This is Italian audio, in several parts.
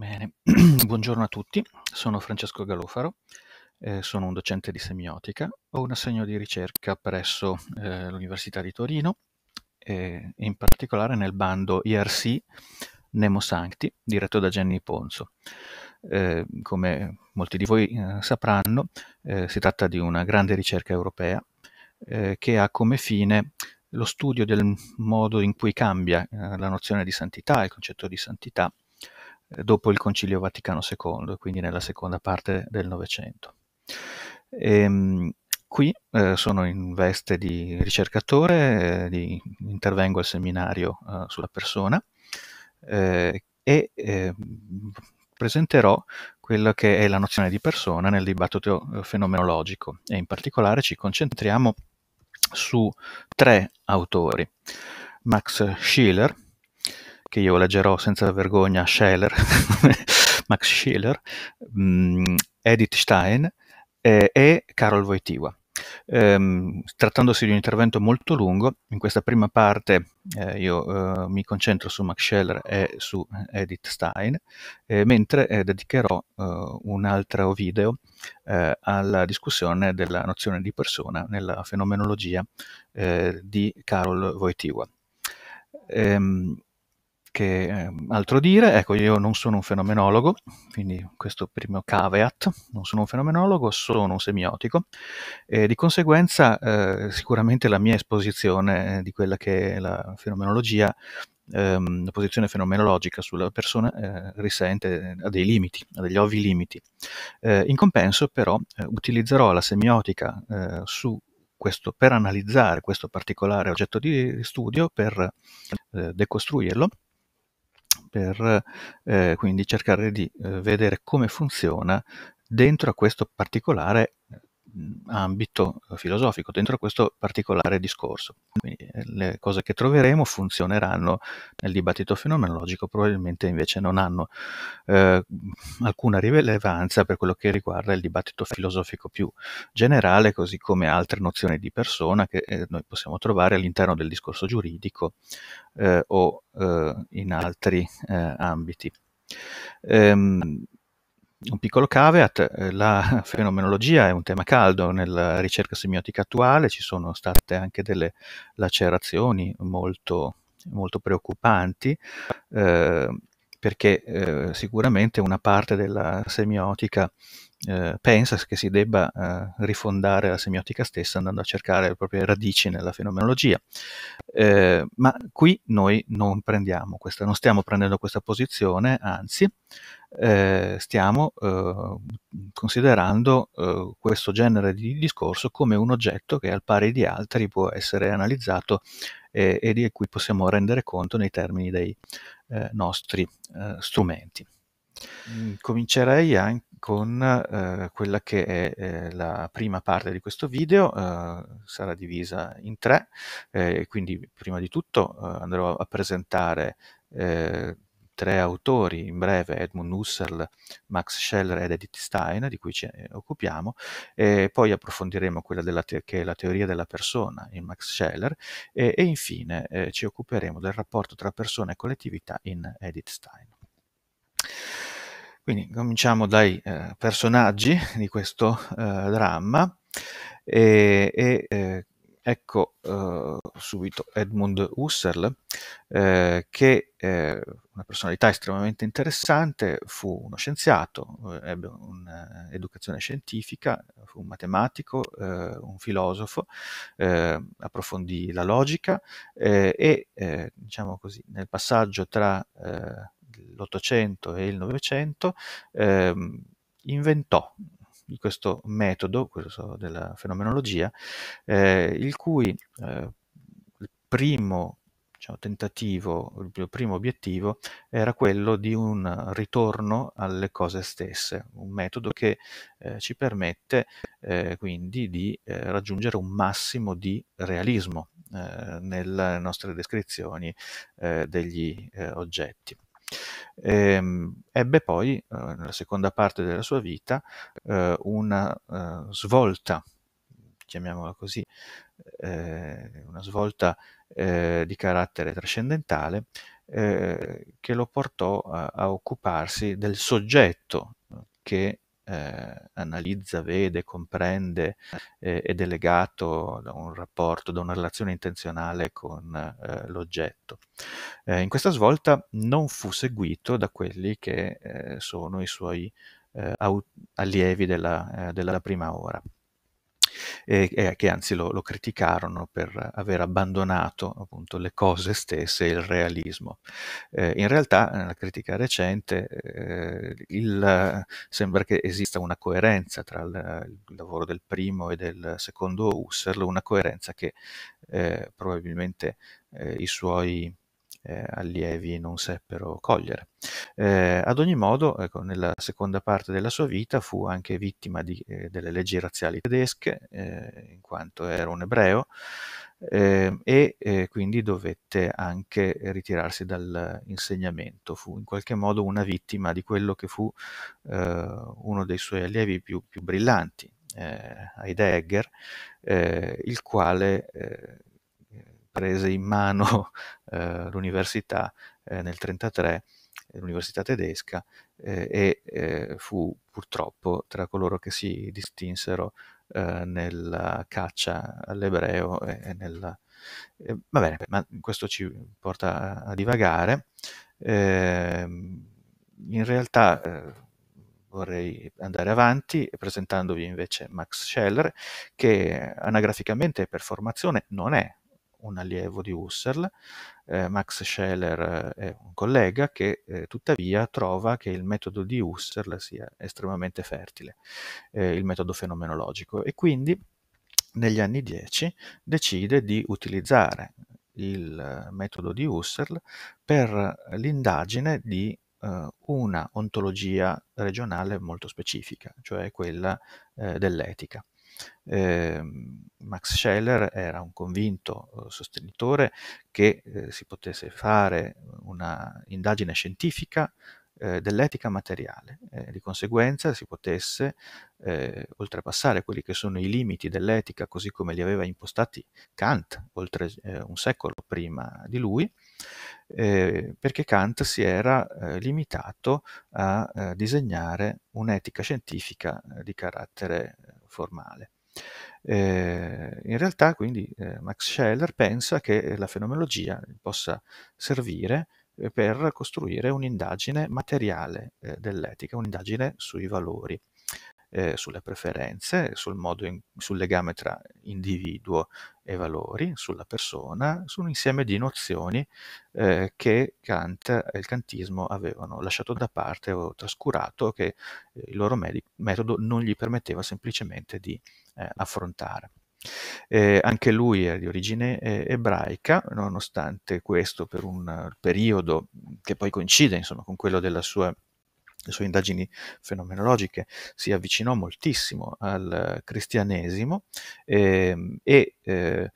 Bene, buongiorno a tutti, sono Francesco Galofaro, eh, sono un docente di semiotica, ho un assegno di ricerca presso eh, l'Università di Torino, eh, in particolare nel bando IRC Nemo Sancti, diretto da Jenny Ponzo. Eh, come molti di voi eh, sapranno, eh, si tratta di una grande ricerca europea che ha come fine lo studio del modo in cui cambia la nozione di santità, il concetto di santità, dopo il Concilio Vaticano II, quindi nella seconda parte del Novecento. Ehm, qui eh, sono in veste di ricercatore, eh, di, intervengo al seminario eh, sulla persona eh, e ehm, presenterò quella che è la nozione di persona nel dibattito eh, fenomenologico e in particolare ci concentriamo su tre autori, Max Schiller, che io leggerò senza vergogna Scheller, Max Scheler, um, mm, Edith Stein eh, e Carol Wojtyła. Um, trattandosi di un intervento molto lungo, in questa prima parte eh, io uh, mi concentro su Max Scheller e su Edith Stein, eh, mentre eh, dedicherò uh, un altro video eh, alla discussione della nozione di persona nella fenomenologia di Carol Wojtyła. Um, che eh, altro dire? Ecco, io non sono un fenomenologo, quindi questo primo caveat, non sono un fenomenologo, sono un semiotico e di conseguenza eh, sicuramente la mia esposizione eh, di quella che è la fenomenologia, ehm, la posizione fenomenologica sulla persona eh, risente a dei limiti, a degli ovvi limiti. Eh, in compenso però eh, utilizzerò la semiotica su questo, per analizzare questo particolare oggetto di studio, per eh, decostruirlo per eh, quindi cercare di eh, vedere come funziona dentro a questo particolare Mm, ambito eh, filosofico, dentro questo particolare discorso. Quindi eh, le cose che troveremo funzioneranno nel dibattito fenomenologico, probabilmente invece non hanno eh, alcuna rilevanza per quello che riguarda il dibattito filosofico più generale, così come altre nozioni di persona che eh, noi possiamo trovare all'interno del discorso giuridico eh, o eh, in altri ambiti. Ehm, un piccolo caveat, eh, la fenomenologia è un tema caldo nella ricerca semiotica attuale, ci sono state anche delle lacerazioni molto, molto preoccupanti, eh, perché eh, sicuramente una parte della semiotica eh, pensa che si debba eh, rifondare la semiotica stessa andando a cercare le proprie radici nella fenomenologia. Eh, ma qui noi non prendiamo questa, non stiamo prendendo questa posizione, anzi eh, stiamo eh, considerando eh, questo genere di discorso come un oggetto che al pari di altri può essere analizzato e di cui possiamo rendere conto nei termini dei eh, nostri eh, strumenti. Mm, comincerei anche con eh, quella che è eh, la prima parte di questo video, eh, sarà divisa in tre, eh, quindi prima di tutto andrò a presentare tre autori, in breve Edmund Husserl, Max Scheller ed Edith Stein, di cui ci eh, occupiamo, e poi approfondiremo quella te- che è la teoria della persona in Max Scheller e, e infine eh, ci occuperemo del rapporto tra persona e collettività in Edith Stein. Quindi cominciamo dai eh, personaggi di questo eh, dramma e, e eh, ecco eh, subito Edmund Husserl, eh, che è eh, una personalità estremamente interessante, fu uno scienziato, eh, ebbe un'educazione scientifica, fu un matematico, eh, un filosofo, approfondì la logica e, diciamo così, nel passaggio tra l'Ottocento e il Novecento ehm, inventò di questo metodo questo della fenomenologia, eh, il cui eh, primo diciamo, tentativo, il primo obiettivo era quello di un ritorno alle cose stesse, un metodo che eh, ci permette eh, quindi di eh, raggiungere un massimo di realismo eh, nelle nostre descrizioni degli oggetti. E, ehm, ebbe poi, eh, nella seconda parte della sua vita, eh, una eh, svolta, chiamiamola così, eh, una svolta eh, di carattere trascendentale eh, che lo portò a, a occuparsi del soggetto che eh, analizza, vede, comprende eh, ed è legato da un rapporto, da una relazione intenzionale con eh, l'oggetto. Eh, in questa svolta non fu seguito da quelli che eh, sono i suoi eh, allievi della, della prima ora eh, che anzi lo, lo, criticarono per aver abbandonato appunto le cose stesse e il realismo. Eh, in realtà nella critica recente eh, il, sembra che esista una coerenza tra il, il, lavoro del primo e del secondo Husserl, una coerenza che eh, probabilmente eh, i suoi eh, allievi non seppero cogliere. Eh, ad ogni modo, ecco, nella seconda parte della sua vita fu anche vittima di, eh, delle leggi razziali tedesche, eh, in quanto era un ebreo, ehm, e eh, quindi dovette anche ritirarsi dall'insegnamento. Fu in qualche modo una vittima di quello che fu eh, uno dei suoi allievi più, più brillanti, eh, Heidegger, eh, il quale eh, prese in mano eh, l'università eh, nel 1933, eh, l'università tedesca, e fu purtroppo tra coloro che si distinsero nella caccia all'ebreo e, nella... va bene, ma questo ci porta a, divagare. Ehm, in realtà vorrei andare avanti presentandovi invece Max Scheller, che anagraficamente per formazione non è un allievo di Husserl, eh, Max Scheller eh, è un collega che eh, tuttavia trova che il metodo di Husserl sia estremamente fertile, eh, il metodo fenomenologico, e quindi negli anni 10 decide di utilizzare il eh, metodo di Husserl per l'indagine di eh, una ontologia regionale molto specifica, cioè quella eh, dell'etica eh, Max Scheller era un convinto eh, sostenitore che eh, si potesse fare un'indagine scientifica eh, dell'etica materiale, eh, di conseguenza si potesse eh, oltrepassare quelli che sono i limiti dell'etica così come li aveva impostati Kant oltre un secolo prima di lui eh, perché Kant si era eh, limitato a eh, disegnare un'etica scientifica eh, di carattere eh, formale. Eh, in realtà quindi Max Scheller pensa che la fenomenologia possa servire per costruire un'indagine materiale dell'etica, un'indagine sui valori eh, sulle preferenze, sul, in, sul legame tra individuo e valori, sulla persona, su un insieme di nozioni eh, che Kant e il kantismo avevano lasciato da parte o trascurato, che eh, il loro metodo non gli permetteva semplicemente di eh, affrontare. Eh, anche lui è di origine eh, ebraica, nonostante questo per un eh, periodo che poi coincide insomma, con quello della sua le sue indagini fenomenologiche si avvicinò moltissimo al cristianesimo e, ehm, e eh,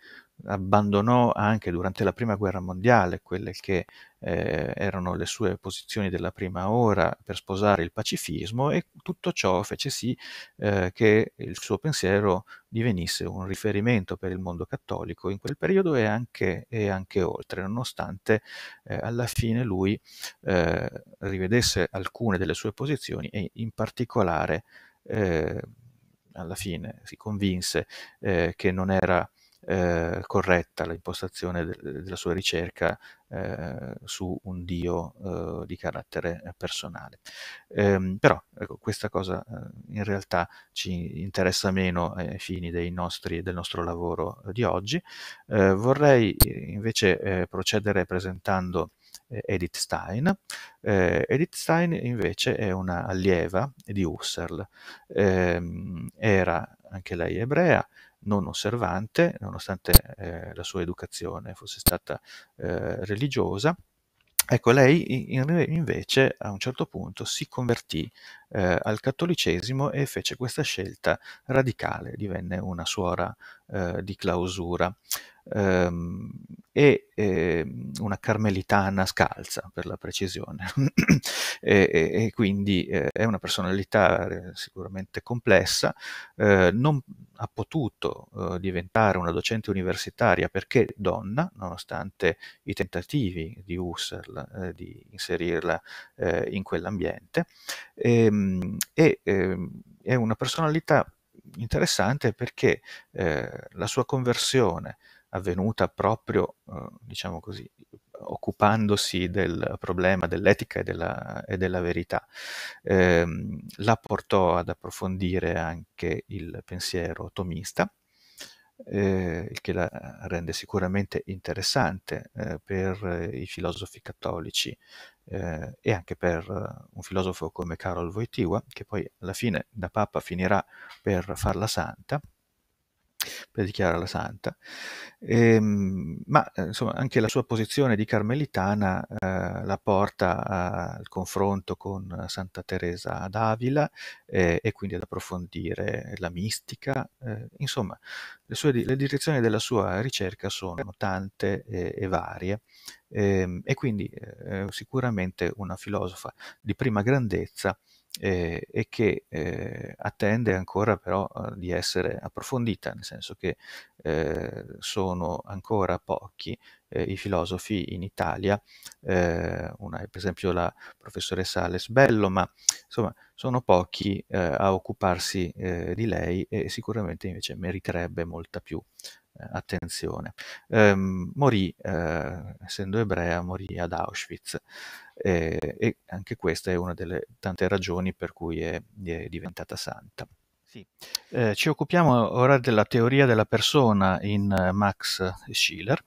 abbandonò anche durante la prima guerra mondiale quelle che eh, erano le sue posizioni della prima ora per sposare il pacifismo e tutto ciò fece sì eh, che il suo pensiero divenisse un riferimento per il mondo cattolico in quel periodo e anche, e anche oltre, nonostante eh, alla fine lui eh, rivedesse alcune delle sue posizioni e in particolare eh, alla fine si convinse eh, che non era corretta l'impostazione de- della sua ricerca eh, su un Dio eh, di carattere eh, personale. Ehm, però ecco, questa cosa eh, in realtà ci interessa meno ai fini nostri, del nostro lavoro eh, di oggi. vorrei invece procedere presentando Edith Stein. Eh, Edith Stein invece è una allieva di Husserl, eh, era anche lei ebrea, non osservante, nonostante eh, la sua educazione fosse stata eh, religiosa. Ecco, lei invece a un certo punto si convertì eh, al cattolicesimo e fece questa scelta radicale, divenne una suora eh, di clausura ehm, e ehm, una carmelitana scalza per la precisione e, e, e, quindi eh, è una personalità eh, sicuramente complessa eh, non ha potuto diventare una docente universitaria perché donna nonostante i tentativi di Husserl di inserirla in quell'ambiente e, ehm, Ehm, e ehm, è una personalità interessante perché eh, la sua conversione avvenuta proprio, eh, diciamo così, occupandosi del problema dell'etica e della, e della verità, eh, la portò ad approfondire anche il pensiero tomista, eh, il che la rende sicuramente interessante eh, per i filosofi cattolici eh, e anche per eh, un filosofo come Karol Wojtyła, che poi alla fine da Papa finirà per farla santa, per la santa. E, ehm, ma eh, insomma, anche la sua posizione di carmelitana eh, la porta al confronto con Santa Teresa d'Avila eh, e quindi ad approfondire la mistica. Eh, insomma, le, sue, le, direzioni della sua ricerca sono tante e, e varie ehm, e quindi eh, sicuramente una filosofa di prima grandezza eh, e che eh, attende ancora però eh, di essere approfondita, nel senso che eh, sono ancora pochi eh, i filosofi in Italia, una, per esempio la professoressa Ales Bello, ma insomma sono pochi a occuparsi di lei e sicuramente invece meriterebbe molta più attenzione. Ehm, morì, eh, essendo ebrea, morì ad Auschwitz e, e anche questa è una delle tante ragioni per cui è, è diventata santa. Sì. Eh, ci occupiamo ora della teoria della persona in eh, Max Schiller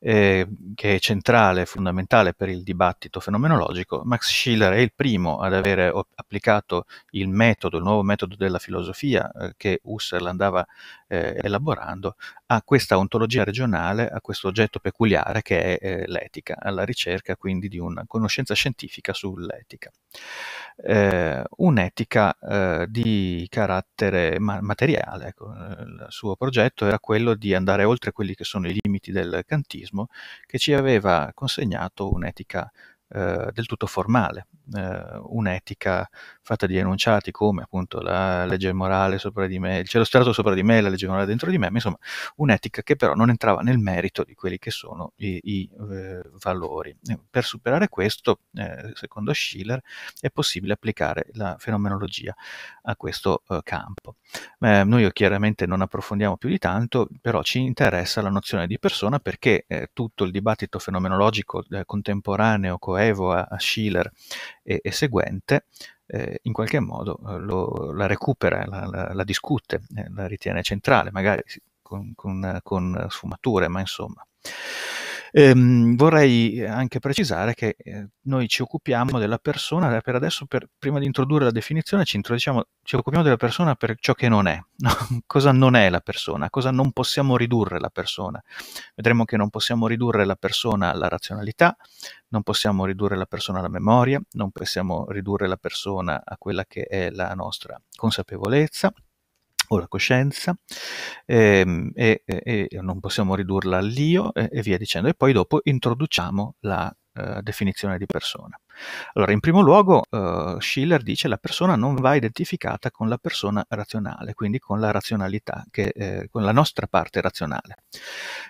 eh, che è centrale, fondamentale per il dibattito fenomenologico, Max Schiller è il primo ad avere op- applicato il metodo, il nuovo metodo della filosofia eh, che Husserl andava eh, elaborando, a questa ontologia regionale, a questo oggetto peculiare che è eh, l'etica, alla ricerca quindi di una conoscenza scientifica sull'etica. Eh, un'etica eh, di carattere ma- materiale, ecco. il suo progetto era quello di andare oltre quelli che sono i limiti del mercantismo che ci aveva consegnato un'etica eh, del tutto formale, eh, un'etica fatta di enunciati come appunto la legge morale sopra di me, il cielo strato sopra di me, la legge morale dentro di me, ma insomma un'etica che però non entrava nel merito di quelli che sono i, i eh, valori. Eh, per superare questo, eh, secondo Schiller, è possibile applicare la fenomenologia a questo campo. noi chiaramente non approfondiamo più di tanto, però ci interessa la nozione di persona perché tutto il dibattito fenomenologico contemporaneo, coerente, Evo, a, a Schiller e, e seguente, eh, in qualche modo eh, lo, la recupera, la, la, la discute, eh, la ritiene centrale, magari con, con, con sfumature, ma insomma. Ehm, vorrei eh, anche precisare che eh, noi ci occupiamo della persona, eh, per adesso, per, prima di introdurre la definizione, ci, ci, occupiamo della persona per ciò che non è, no? cosa non è la persona, cosa non possiamo ridurre la persona. Vedremo che non possiamo ridurre la persona alla razionalità, non possiamo ridurre la persona alla memoria, non possiamo ridurre la persona a quella che è la nostra consapevolezza o la coscienza ehm, e, e, e non possiamo ridurla all'io e, e via dicendo e poi dopo introduciamo la eh, definizione di persona. Allora, in primo luogo, eh, Schiller dice che la persona non va identificata con la persona razionale, quindi con la razionalità, che, eh, con la nostra parte razionale.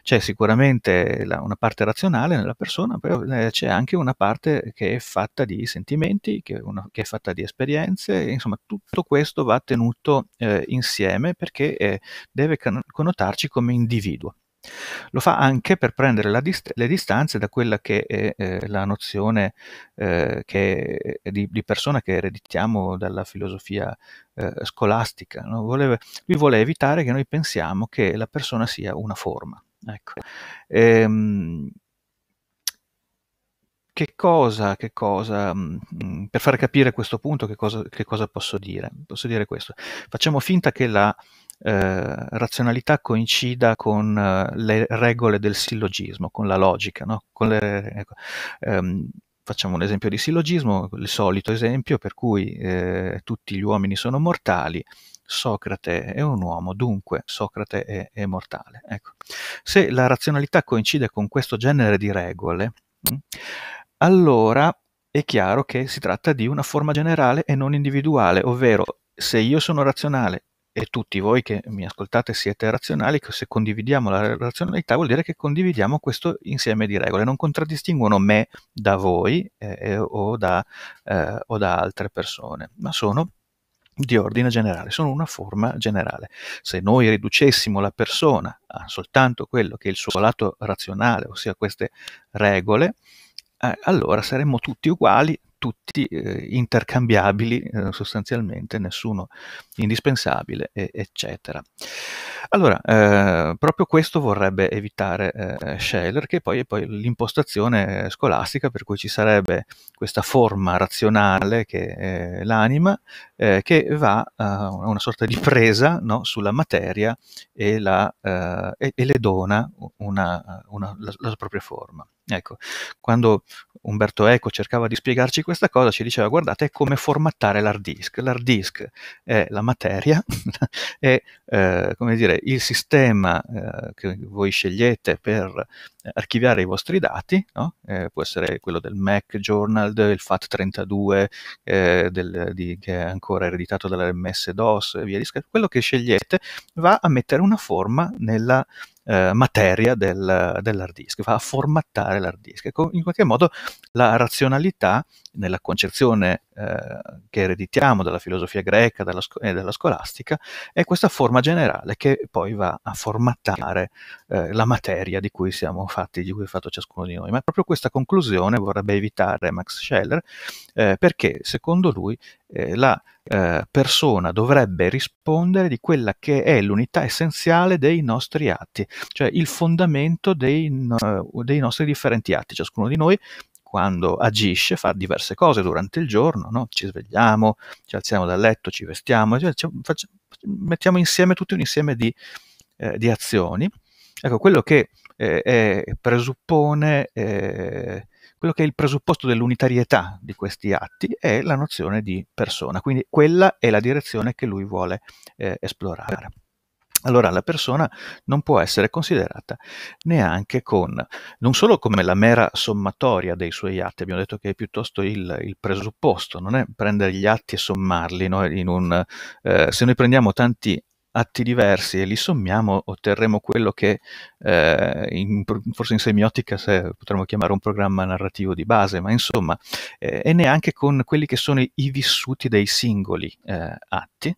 C'è sicuramente la, una parte razionale nella persona, però eh, c'è anche una parte che è fatta di sentimenti, che, una, che è fatta di esperienze, insomma tutto questo va tenuto eh, insieme perché deve can- connotarci come individuo. Lo fa anche per prendere dist- le distanze da quella che è eh, la nozione eh, che è di, di, persona che ereditiamo dalla filosofia eh, scolastica. No? Voleva, lui vuole evitare che noi pensiamo che la persona sia una forma. Ecco. Ehm, che cosa, che cosa mh, mm, mm, per far capire questo punto, che cosa, che cosa, posso dire? Posso dire questo. Facciamo finta che la eh, razionalità coincida con eh, le regole del sillogismo, con la logica, no? con le, ecco, ehm, facciamo un esempio di sillogismo, il solito esempio per cui eh, tutti gli uomini sono mortali, Socrate è un uomo, dunque Socrate è, è mortale. Ecco. Se la razionalità coincide con questo genere di regole, mh, mm, allora è chiaro che si tratta di una forma generale e non individuale, ovvero se io sono razionale e tutti voi che mi ascoltate siete razionali, se condividiamo la razionalità vuol dire che condividiamo questo insieme di regole, non contraddistinguono me da voi eh, o, da, eh, o da altre persone, ma sono di ordine generale, sono una forma generale. Se noi riducessimo la persona a soltanto quello che è il suo lato razionale, ossia queste regole, eh, allora saremmo tutti uguali, tutti eh, intercambiabili eh, sostanzialmente, nessuno indispensabile, e, eccetera. Allora, eh, proprio questo vorrebbe evitare eh, Scheller, che poi è poi l'impostazione scolastica per cui ci sarebbe questa forma razionale che è l'anima, eh, che va a una sorta di presa no, sulla materia e, la, eh, e, e, le dona una, una, la, la propria forma. Ecco, quando Umberto Eco cercava di spiegarci questa cosa, ci diceva guardate è come formattare l'hard disk. L'hard disk è la materia e eh, come dire, il sistema eh, che voi scegliete per eh, archiviare i vostri dati, no? eh, può essere quello del Mac Journal, il FAT32 eh, del, di, che è ancora ereditato dall'MS-DOS e via di scherzo, quello che scegliete va a mettere una forma nella materia del, dell'hard disk, va a formattare l'hard disk. Ecco, in qualche modo la razionalità nella concezione eh, che ereditiamo dalla filosofia greca dalla sc- e eh, dalla scolastica, è questa forma generale che poi va a formattare eh, la materia di cui siamo fatti, di cui è fatto ciascuno di noi. Ma proprio questa conclusione vorrebbe evitare Max Scheller eh, perché secondo lui eh, la eh, persona dovrebbe rispondere di quella che è l'unità essenziale dei nostri atti, cioè il fondamento dei, no- dei nostri differenti atti. Ciascuno di noi quando agisce fa diverse cose durante il giorno, no? ci svegliamo, ci alziamo dal letto, ci vestiamo, facciamo, mettiamo insieme tutto un insieme di, eh, di azioni. Ecco, quello che eh, è presuppone, eh, quello che è il presupposto dell'unitarietà di questi atti è la nozione di persona, quindi quella è la direzione che lui vuole eh, esplorare allora la persona non può essere considerata neanche con, non solo come la mera sommatoria dei suoi atti, abbiamo detto che è piuttosto il, il presupposto, non è prendere gli atti e sommarli, no? un, eh, se noi prendiamo tanti atti diversi e li sommiamo otterremo quello che eh, in, forse in semiotica se potremmo chiamare un programma narrativo di base, ma insomma, eh, e neanche con quelli che sono i, i vissuti dei singoli eh, atti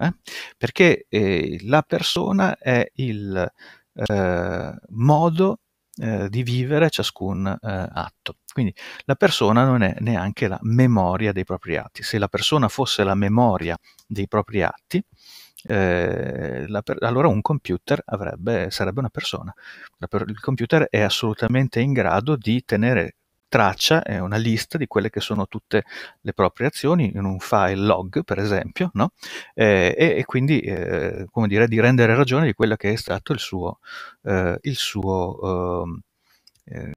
eh? perché eh, la persona è il eh, modo eh, di vivere ciascun eh, atto. Quindi la persona non è neanche la memoria dei propri atti. Se la persona fosse la memoria dei propri atti, eh, la, allora un computer avrebbe, sarebbe una persona. La, il computer è assolutamente in grado di tenere traccia, è una lista di quelle che sono tutte le proprie azioni in un file log, per esempio, no? eh, e, e, quindi, eh, come dire, di rendere ragione di quello che è stato il suo, eh, il suo ehm, eh,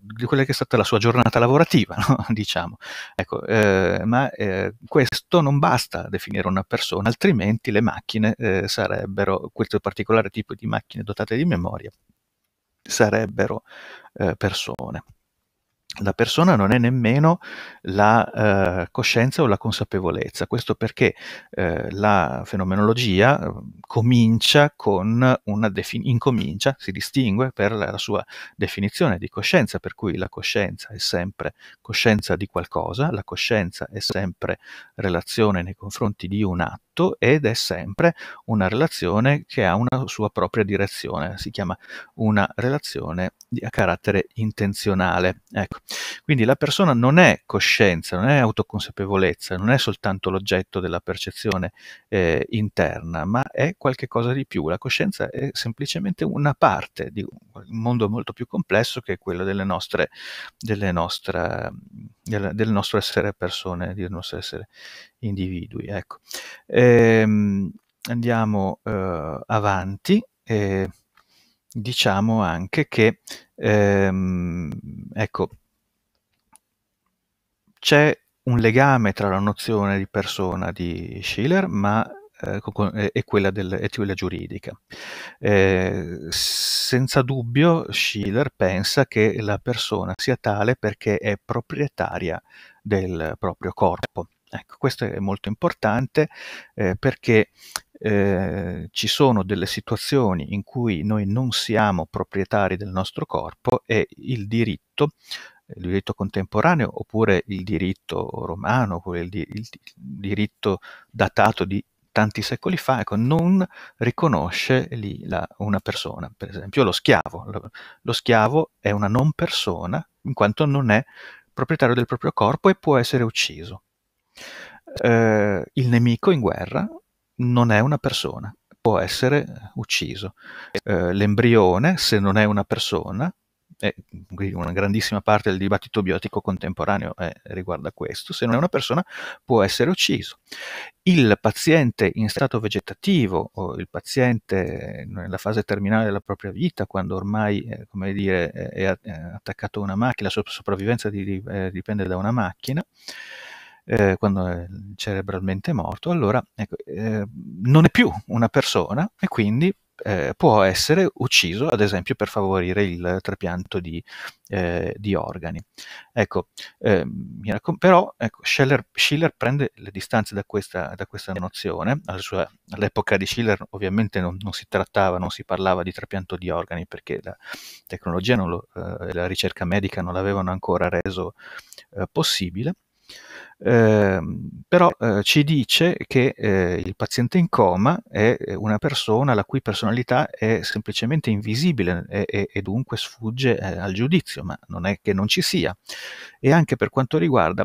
di quella che è stata la sua giornata lavorativa, no? diciamo. Ecco, eh, ma eh, questo non basta a definire una persona, altrimenti le macchine eh, sarebbero, questo particolare tipo di macchine dotate di memoria, sarebbero eh, persone la persona non è nemmeno la eh, coscienza o la consapevolezza. Questo perché eh, la fenomenologia eh, comincia con una defin- incomincia, si distingue per la, sua definizione di coscienza, per cui la coscienza è sempre coscienza di qualcosa, la coscienza è sempre relazione nei confronti di un atto tutto ed è sempre una relazione che ha una sua propria direzione, si chiama una relazione a carattere intenzionale. Ecco. Quindi la persona non è coscienza, non è autoconsapevolezza, non è soltanto l'oggetto della percezione eh, interna, ma è qualcosa di più. La coscienza è semplicemente una parte di un mondo molto più complesso che è quello delle nostre, delle nostre, del, del nostro essere persone, del nostro essere individui. Ecco. Ehm, andiamo eh, avanti e diciamo anche che ehm, ecco, c'è un legame tra la nozione di persona di Schiller ma, eh, con, e, quella del, e, quella giuridica. Eh, senza dubbio Schiller pensa che la persona sia tale perché è proprietaria del proprio corpo. Ecco, questo è molto importante eh, perché eh, ci sono delle situazioni in cui noi non siamo proprietari del nostro corpo e il diritto, il diritto contemporaneo oppure il diritto romano, oppure il, di, il diritto datato di tanti secoli fa, ecco, non riconosce lì la, una persona, per esempio lo schiavo. Lo, lo schiavo è una non persona in quanto non è proprietario del proprio corpo e può essere ucciso. Eh, il nemico in guerra non è una persona, può essere ucciso. Eh, l'embrione, se non è una persona, e una grandissima parte del dibattito biotico contemporaneo eh, riguarda questo, se non è una persona può essere ucciso. Il paziente in stato vegetativo o il paziente nella fase terminale della propria vita, quando ormai eh, come dire, è attaccato a una macchina, la sua sopravvivenza eh, dipende da una macchina, eh, quando è cerebralmente morto, allora ecco, eh, non è più una persona e quindi eh, può essere ucciso, ad esempio, per favorire il trapianto di, eh, di organi. Ecco, eh, raccom- però ecco, Schiller, Schiller, prende le distanze da questa, da questa nozione. Sua, all'epoca di Schiller ovviamente non, non, si trattava, non si parlava di trapianto di organi perché la tecnologia eh, e la ricerca medica non l'avevano ancora reso eh, possibile Ehm, però eh, ci dice che eh, il paziente in coma è eh, una persona la cui personalità è semplicemente invisibile e, e, e dunque sfugge eh, al giudizio, ma non è che non ci sia. E anche per quanto riguarda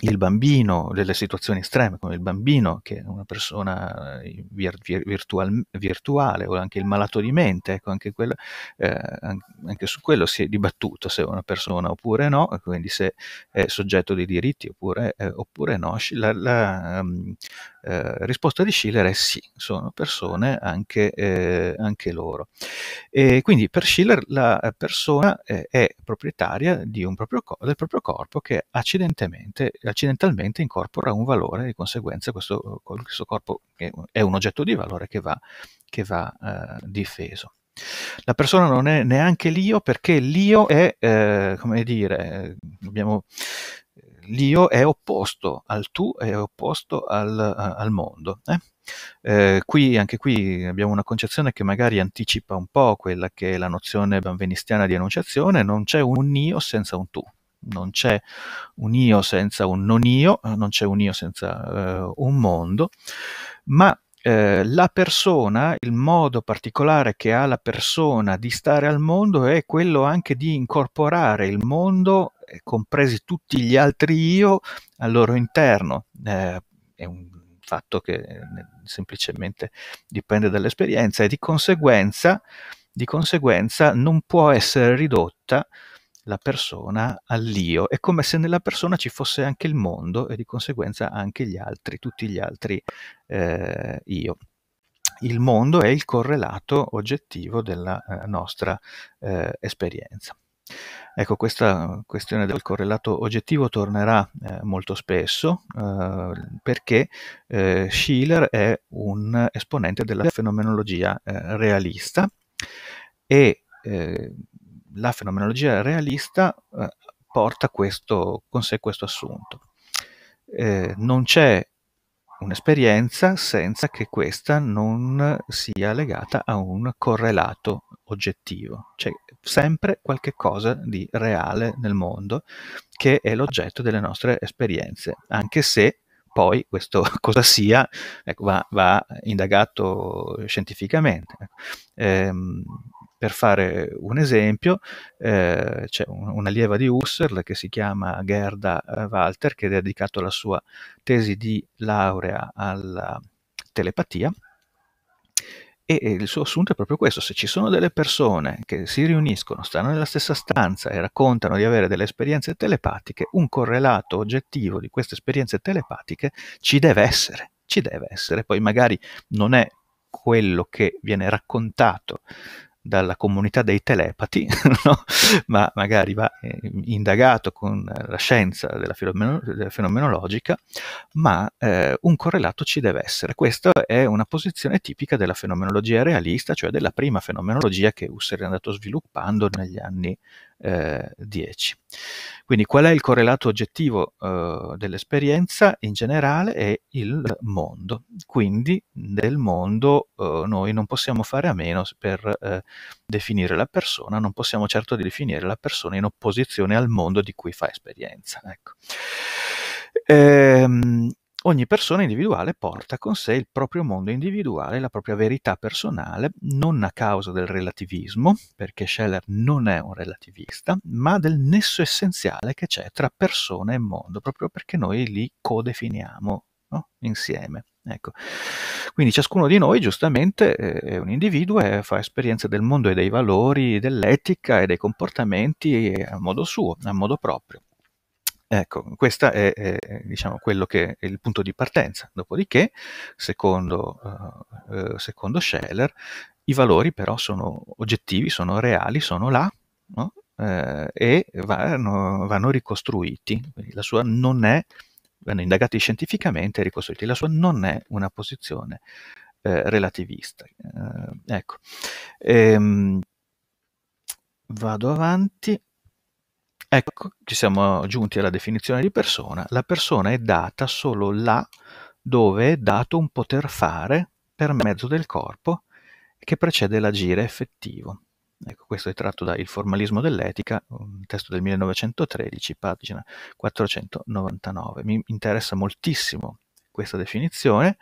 il bambino, delle situazioni estreme come il bambino che è una persona eh, vir- vir- virtual- virtuale o anche il malato di mente, ecco, anche, quello, eh, anche, su quello si è dibattuto se è una persona oppure no, quindi se è soggetto dei diritti oppure, eh, oppure no. La, la um, eh, risposta di Schiller è sì, sono persone anche, eh, anche loro. E quindi per Schiller la persona eh, è proprietaria proprio co- del proprio corpo che accidentemente accidentalmente incorpora un valore, di conseguenza questo, questo corpo è un oggetto di valore che va, che va eh, difeso. La persona non è neanche l'io perché l'io è, eh, come dire, eh, abbiamo, l'io è opposto al tu, è opposto al, eh, al mondo. Eh? Eh, qui, anche qui abbiamo una concezione che magari anticipa un po' quella che è la nozione benvenistiana di enunciazione, non c'è un io senza un tu non c'è un io senza un non io, eh, non c'è un io senza eh, un mondo, ma eh, la persona, il modo particolare che ha la persona di stare al mondo è quello anche di incorporare il mondo, eh, compresi tutti gli altri io, al loro interno. Eh, è un fatto che semplicemente dipende dall'esperienza e di conseguenza, di conseguenza non può essere ridotta la persona all'io, è come se nella persona ci fosse anche il mondo e di conseguenza anche gli altri, tutti gli altri eh, io. Il mondo è il correlato oggettivo della eh, nostra eh, esperienza. Ecco, questa questione del correlato oggettivo tornerà eh, molto spesso eh, perché eh, Schiller è un esponente della fenomenologia eh, realista e eh, la fenomenologia realista eh, porta questo, con sé questo assunto. Eh, non c'è un'esperienza senza che questa non sia legata a un correlato oggettivo. C'è sempre qualche cosa di reale nel mondo che è l'oggetto delle nostre esperienze, anche se poi questo cosa sia ecco, va, va, indagato scientificamente. Ehm, per fare un esempio, eh, c'è un, una lieva di Husserl che si chiama Gerda eh, Walter, che ha dedicato la sua tesi di laurea alla telepatia, e il suo assunto è proprio questo, se ci sono delle persone che si riuniscono, stanno nella stessa stanza e raccontano di avere delle esperienze telepatiche, un correlato oggettivo di queste esperienze telepatiche ci deve essere, ci deve essere, poi magari non è quello che viene raccontato dalla comunità dei telepati, no? ma magari va eh, indagato con la scienza della, fenomeno- della fenomenologica, ma eh, un correlato ci deve essere. Questa è una posizione tipica della fenomenologia realista, cioè della prima fenomenologia che Husserl è andato sviluppando negli anni eh, 10. Quindi qual è il correlato oggettivo eh, dell'esperienza in generale? È il mondo. Quindi del mondo eh, noi non possiamo fare a meno per eh, definire la persona, non possiamo certo definire la persona in opposizione al mondo di cui fa esperienza. Ecco. Ehm, Ogni persona individuale porta con sé il proprio mondo individuale, la propria verità personale, non a causa del relativismo, perché Scheller non è un relativista, ma del nesso essenziale che c'è tra persona e mondo, proprio perché noi li codefiniamo no? insieme. Ecco. Quindi ciascuno di noi giustamente è un individuo e fa esperienza del mondo e dei valori, dell'etica e dei comportamenti a modo suo, a modo proprio. Ecco, questo è, è diciamo, quello che è il punto di partenza. Dopodiché, secondo, uh, secondo Scheller, i valori però sono oggettivi, sono reali, sono là no? eh, e vanno, vanno ricostruiti. Quindi la sua non è, vanno indagati scientificamente e ricostruiti. La sua non è una posizione eh, relativista. Eh, ecco. Ehm, vado avanti. Ecco che siamo giunti alla definizione di persona. La persona è data solo là dove è dato un poter fare per mezzo del corpo che precede l'agire effettivo. Ecco, questo è tratto da Il formalismo dell'etica, un testo del 1913, pagina 499. Mi interessa moltissimo questa definizione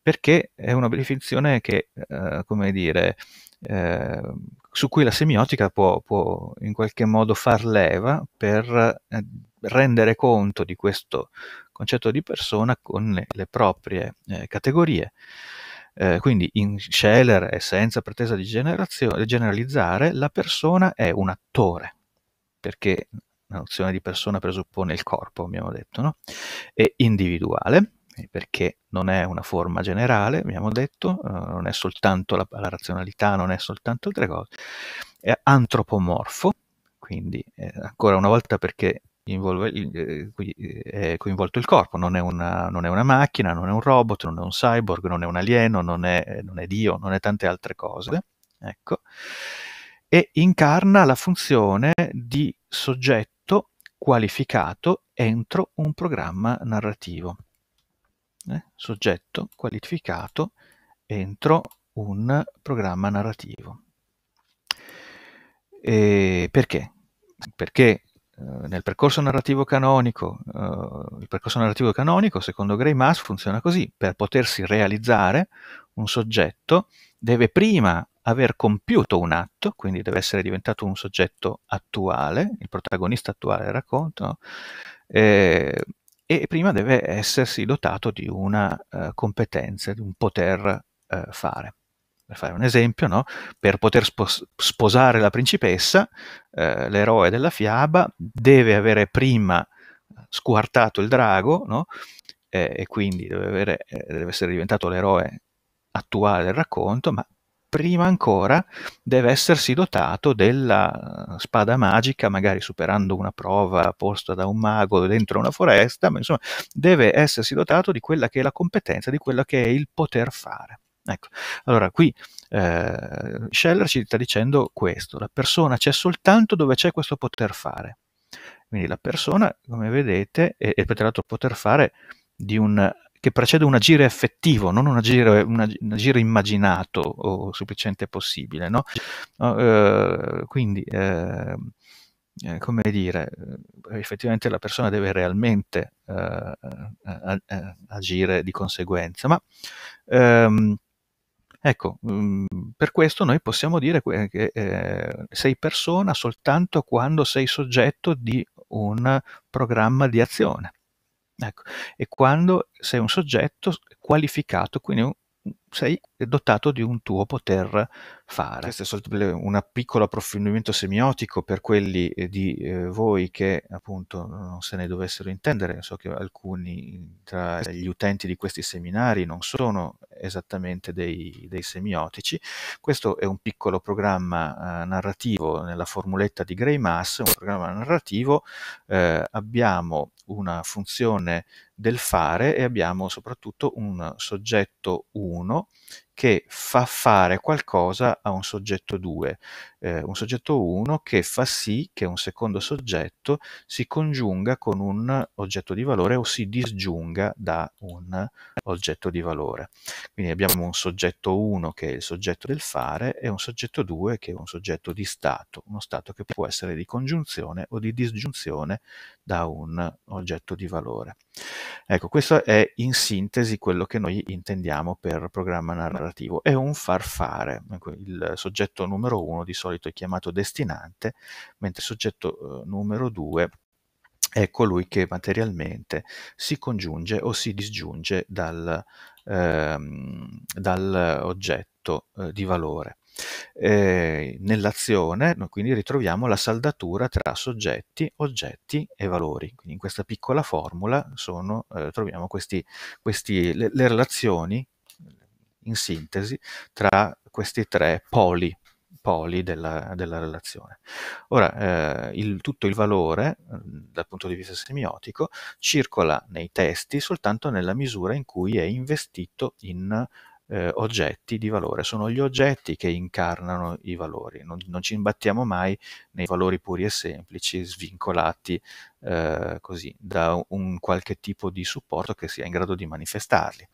perché è una definizione che, eh, come dire, eh, su cui la semiotica può, può, in qualche modo far leva per eh, rendere conto di questo concetto di persona con le, le proprie eh, categorie. Eh, quindi in Scheller e senza pretesa di generalizzare, la persona è un attore, perché la nozione di persona presuppone il corpo, abbiamo detto, no? È individuale, perché non è una forma generale, abbiamo detto, non è soltanto la, la razionalità, non è soltanto altre cose, è antropomorfo, quindi eh, ancora una volta perché involve, eh, è coinvolto il corpo, non è, una, non è, una, macchina, non è un robot, non è un cyborg, non è un alieno, non è, non è Dio, non è tante altre cose, ecco, e incarna la funzione di soggetto qualificato entro un programma narrativo. Eh, soggetto qualificato entro un programma narrativo. E perché? Perché eh, nel percorso narrativo canonico, uh, il percorso narrativo canonico, secondo Gray Mass, funziona così: per potersi realizzare, un soggetto deve prima aver compiuto un atto, quindi deve essere diventato un soggetto attuale, il protagonista attuale del racconto, no? eh, e prima deve essersi dotato di una eh, competenza, di un poter eh, fare. Per fare un esempio, no? per poter spos- sposare la principessa, eh, l'eroe della fiaba deve avere prima eh, squartato il drago no? Eh, e quindi deve, avere, eh, deve essere diventato l'eroe attuale del racconto, ma prima ancora deve essersi dotato della spada magica, magari superando una prova posta da un mago dentro una foresta, ma insomma deve essersi dotato di quella che è la competenza, di quello che è il poter fare. Ecco, allora qui eh, Scheller ci sta dicendo questo, la persona c'è soltanto dove c'è questo poter fare. Quindi la persona, come vedete, è, è per l'altro poter fare di un che precede un agire effettivo, non un agire, un agire immaginato o sufficiente possibile. No? Eh, quindi, ehm, eh, come dire, eh, effettivamente la persona deve realmente eh, eh, eh, agire di conseguenza, ma ehm, Ecco, mm, per questo noi possiamo dire che eh, sei persona soltanto quando sei soggetto di un programma di azione. Ecco. E quando sei un soggetto qualificato, quindi sei dotato di un tuo poter fare. Questo è soltanto un piccolo approfondimento semiotico per quelli eh, di eh, voi che appunto non se ne dovessero intendere. So che alcuni tra eh gli utenti di questi seminari non sono esattamente dei, dei semiotici. Questo è un piccolo programma eh, narrativo nella formuletta di Grey Mass, un programma narrativo. Eh, abbiamo una funzione del fare e abbiamo soprattutto un soggetto 1 che fa fare qualcosa a un soggetto 2, eh, un soggetto 1 che fa sì che un secondo soggetto si congiunga con un oggetto di valore o si disgiunga da un oggetto di valore. Quindi abbiamo un soggetto 1 che è il soggetto del fare e un soggetto 2 che è un soggetto di stato, uno stato che può essere di congiunzione o di disgiunzione da un oggetto di valore. Ecco, questo è in sintesi quello che noi intendiamo per programma narrativo narrativo, è un far fare. Il soggetto numero uno di solito è chiamato destinante, mentre il soggetto eh, numero due è colui che materialmente si congiunge o si disgiunge dal, ehm, dal oggetto eh, di valore. Eh, nell'azione quindi ritroviamo la saldatura tra soggetti, oggetti e valori. Quindi in questa piccola formula sono, eh, troviamo questi, questi, le, le relazioni in sintesi tra questi tre poli, poli della, della, relazione. Ora, eh, il, tutto il valore, mm, dal punto di vista semiotico, circola nei testi soltanto nella misura in cui è investito in eh, oggetti di valore, sono gli oggetti che incarnano i valori, non, non ci imbattiamo mai nei valori puri e semplici, svincolati eh, così da un qualche tipo di supporto che sia in grado di manifestarli.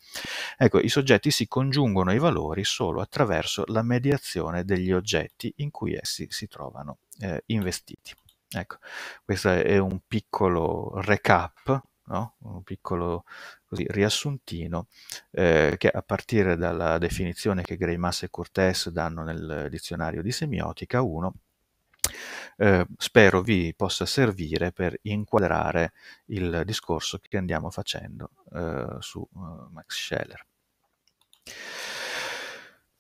Ecco, i soggetti si congiungono ai valori solo attraverso la mediazione degli oggetti in cui essi si trovano eh, investiti. Ecco, questo è un piccolo recap no? un piccolo così, riassuntino eh, che a partire dalla definizione che Greimas e Cortés danno nel dizionario di semiotica 1 eh, spero vi possa servire per inquadrare il discorso che andiamo facendo eh, su eh, Max Scheller.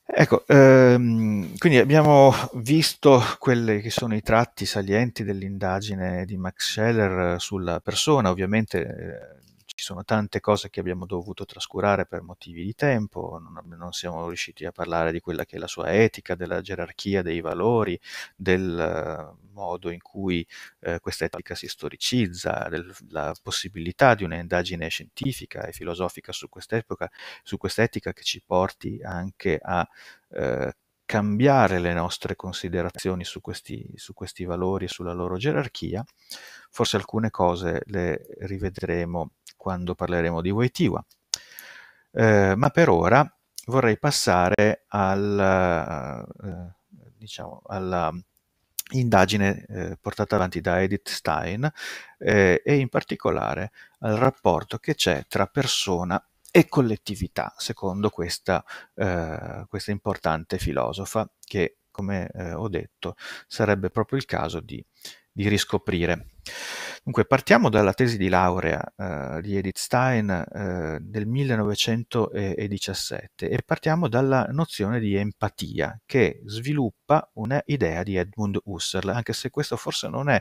Ecco, ehm, quindi abbiamo visto quelli che sono i tratti salienti dell'indagine di Max Scheller eh, sulla persona, ovviamente eh, ci sono tante cose che abbiamo dovuto trascurare per motivi di tempo, non, non siamo riusciti a parlare di quella che è la sua etica, della gerarchia dei valori, del modo in cui eh, questa etica si storicizza, della possibilità di un'indagine scientifica e filosofica su quest'epoca, su quest'etica che ci porti anche a eh, cambiare le nostre considerazioni su questi, su questi valori e sulla loro gerarchia, forse alcune cose le rivedremo quando parleremo di Wojtyła. Eh, ma per ora vorrei passare al, eh, eh diciamo, alla eh, portata avanti da Edith Stein eh, e in particolare al rapporto che c'è tra persona e collettività, secondo questa, eh, questa importante filosofa che, come ho detto, sarebbe proprio il caso di, di riscoprire. Dunque, partiamo dalla tesi di laurea eh, di Edith Stein eh, del 1917 e partiamo dalla nozione di empatia che sviluppa un'idea di Edmund Husserl, anche se questo forse non è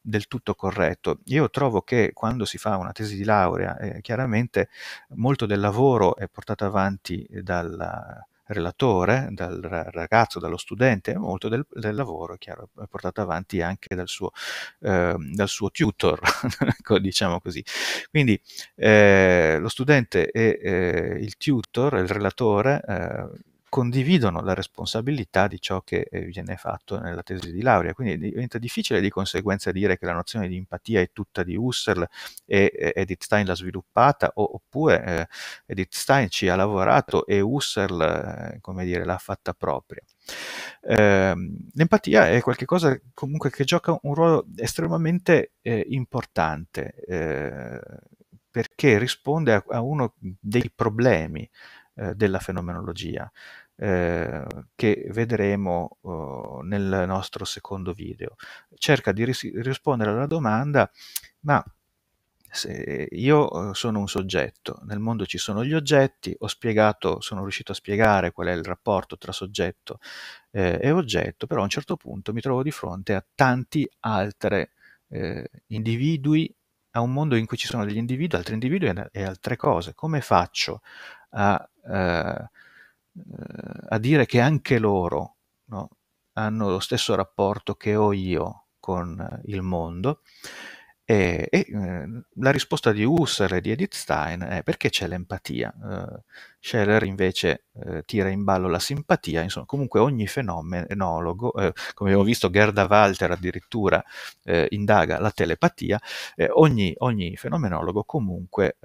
del tutto corretto. Io trovo che quando si fa una tesi di laurea, eh, chiaramente molto del lavoro è portato avanti dalla relatore, dal ragazzo, dallo studente, molto del, del lavoro, chiaro, è portato avanti anche dal suo, eh, dal suo tutor, ecco, diciamo così. Quindi eh, lo studente e eh, il tutor, il relatore, eh, condividono la responsabilità di ciò che eh, viene fatto nella tesi di laurea. Quindi diventa difficile di conseguenza dire che la nozione di empatia è tutta di Husserl e, Edith Stein l'ha sviluppata, oppure eh, Edith Stein ci ha lavorato e Husserl, eh, come dire, l'ha fatta propria. Ehm, l'empatia è qualcosa comunque che gioca un ruolo estremamente eh, importante perché risponde a, a uno dei problemi della fenomenologia. Eh, che vedremo eh, nel nostro secondo video. Cerca di ris rispondere alla domanda, ma se io oh, sono un soggetto, nel mondo ci sono gli oggetti, ho spiegato, sono riuscito a spiegare qual è il rapporto tra soggetto eh, e oggetto, però a un certo punto mi trovo di fronte a tanti altri eh, individui, a un mondo in cui ci sono degli individui, altri individui e altre cose. Come faccio a eh, eh, a dire che anche loro no, hanno lo stesso rapporto che ho io con eh, il mondo. E, e eh, la risposta di Husserl e di Edith Stein è perché c'è l'empatia. Eh, Scheller invece eh, tira in ballo la simpatia, insomma, comunque ogni fenomenologo, eh, come abbiamo visto Gerda Walter addirittura eh, indaga la telepatia, ogni, ogni, fenomenologo comunque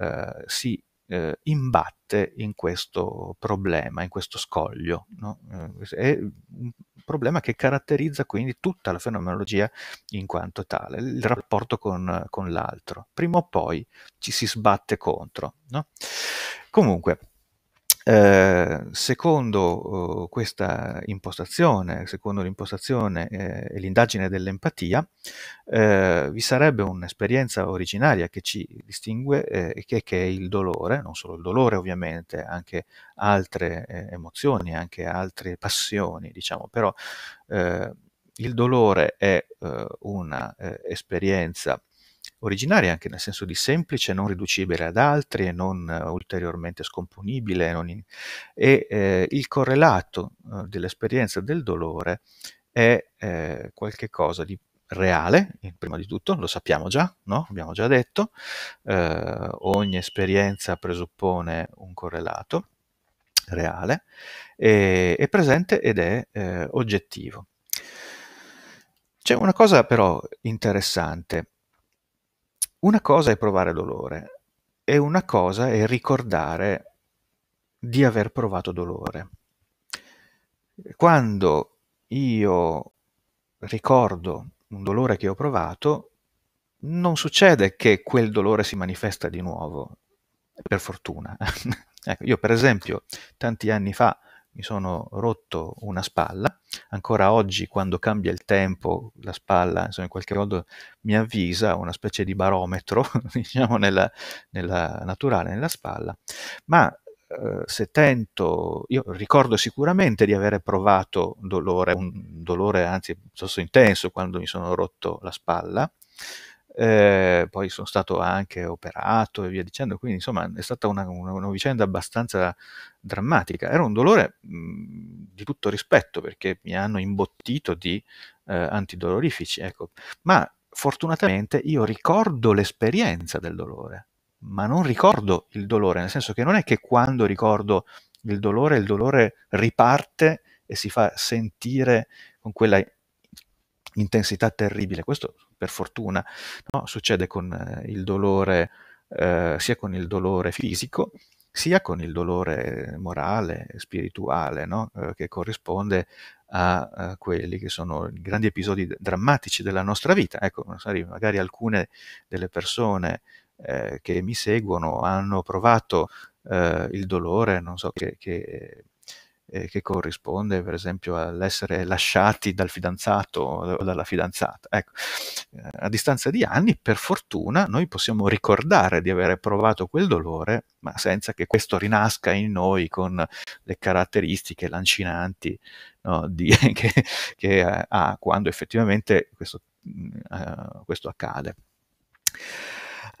si eh, imbatte in questo problema, in questo scoglio. No? Eh, è un problema che caratterizza quindi tutta la fenomenologia in quanto tale, il rapporto con, con l'altro. Prima o poi ci si sbatte contro. No? Comunque, eh, secondo eh, questa impostazione, secondo l'impostazione eh, e l'indagine dell'empatia, eh, vi sarebbe un'esperienza originaria che ci distingue eh, e che, che, è il dolore, non solo il dolore ovviamente, anche altre emozioni, anche altre passioni, diciamo, però il dolore è un'esperienza originaria anche nel senso di semplice, non riducibile ad altri, e non eh, ulteriormente scomponibile, non in... e eh, il correlato eh, dell'esperienza del dolore è eh, qualcosa di reale, prima di tutto, lo sappiamo già, no? abbiamo già detto, eh, ogni esperienza presuppone un correlato reale, e, è presente ed è eh, oggettivo. C'è una cosa però interessante, una cosa è provare dolore e una cosa è ricordare di aver provato dolore. Quando io ricordo un dolore che ho provato, non succede che quel dolore si manifesta di nuovo, per fortuna. ecco, io per esempio tanti anni fa mi sono rotto una spalla ancora oggi quando cambia il tempo, la spalla, insomma in qualche modo mi avvisa, una specie di barometro, diciamo, nella, nella naturale, nella spalla, ma eh, se tento, io ricordo sicuramente di aver provato dolore, un dolore anzi piuttosto intenso quando mi sono rotto la spalla, eh, poi sono stato anche operato e via dicendo, quindi insomma è stata una, una, una vicenda abbastanza drammatica. Era un dolore mh, mhmm, di tutto rispetto perché mi hanno imbottito di eh, antidolorifici, ecco. ma fortunatamente io ricordo l'esperienza del dolore, ma non ricordo il dolore, nel senso che non è che quando ricordo il dolore, il dolore riparte e si fa sentire con quella intensità terribile. Questo per fortuna, no? succede con eh, il dolore, eh, sia con il dolore fisico, sia con il dolore morale, spirituale, no? eh, che corrisponde a, a, quelli che sono i grandi episodi drammatici della nostra vita. Ecco, magari alcune delle persone eh, che mi seguono hanno provato eh, il dolore, non so, che, che eh, che corrisponde per esempio all'essere lasciati dal fidanzato o dalla fidanzata. Ecco, eh, a distanza di anni, per fortuna, noi possiamo ricordare di aver provato quel dolore, ma senza che questo rinasca in noi con le caratteristiche lancinanti no, di, che, che eh, ha quando effettivamente questo, uh, questo accade.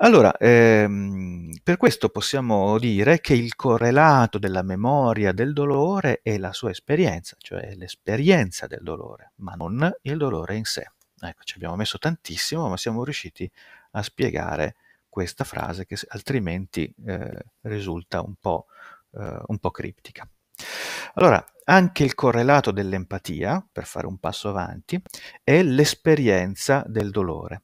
Allora, ehm, per questo possiamo dire che il correlato della memoria del dolore è la sua esperienza, cioè l'esperienza del dolore, ma non il dolore in sé. Ecco, ci abbiamo messo tantissimo, ma siamo riusciti a spiegare questa frase che altrimenti eh, risulta un po', eh, un po' criptica. Allora, anche il correlato dell'empatia, per fare un passo avanti, è l'esperienza del dolore.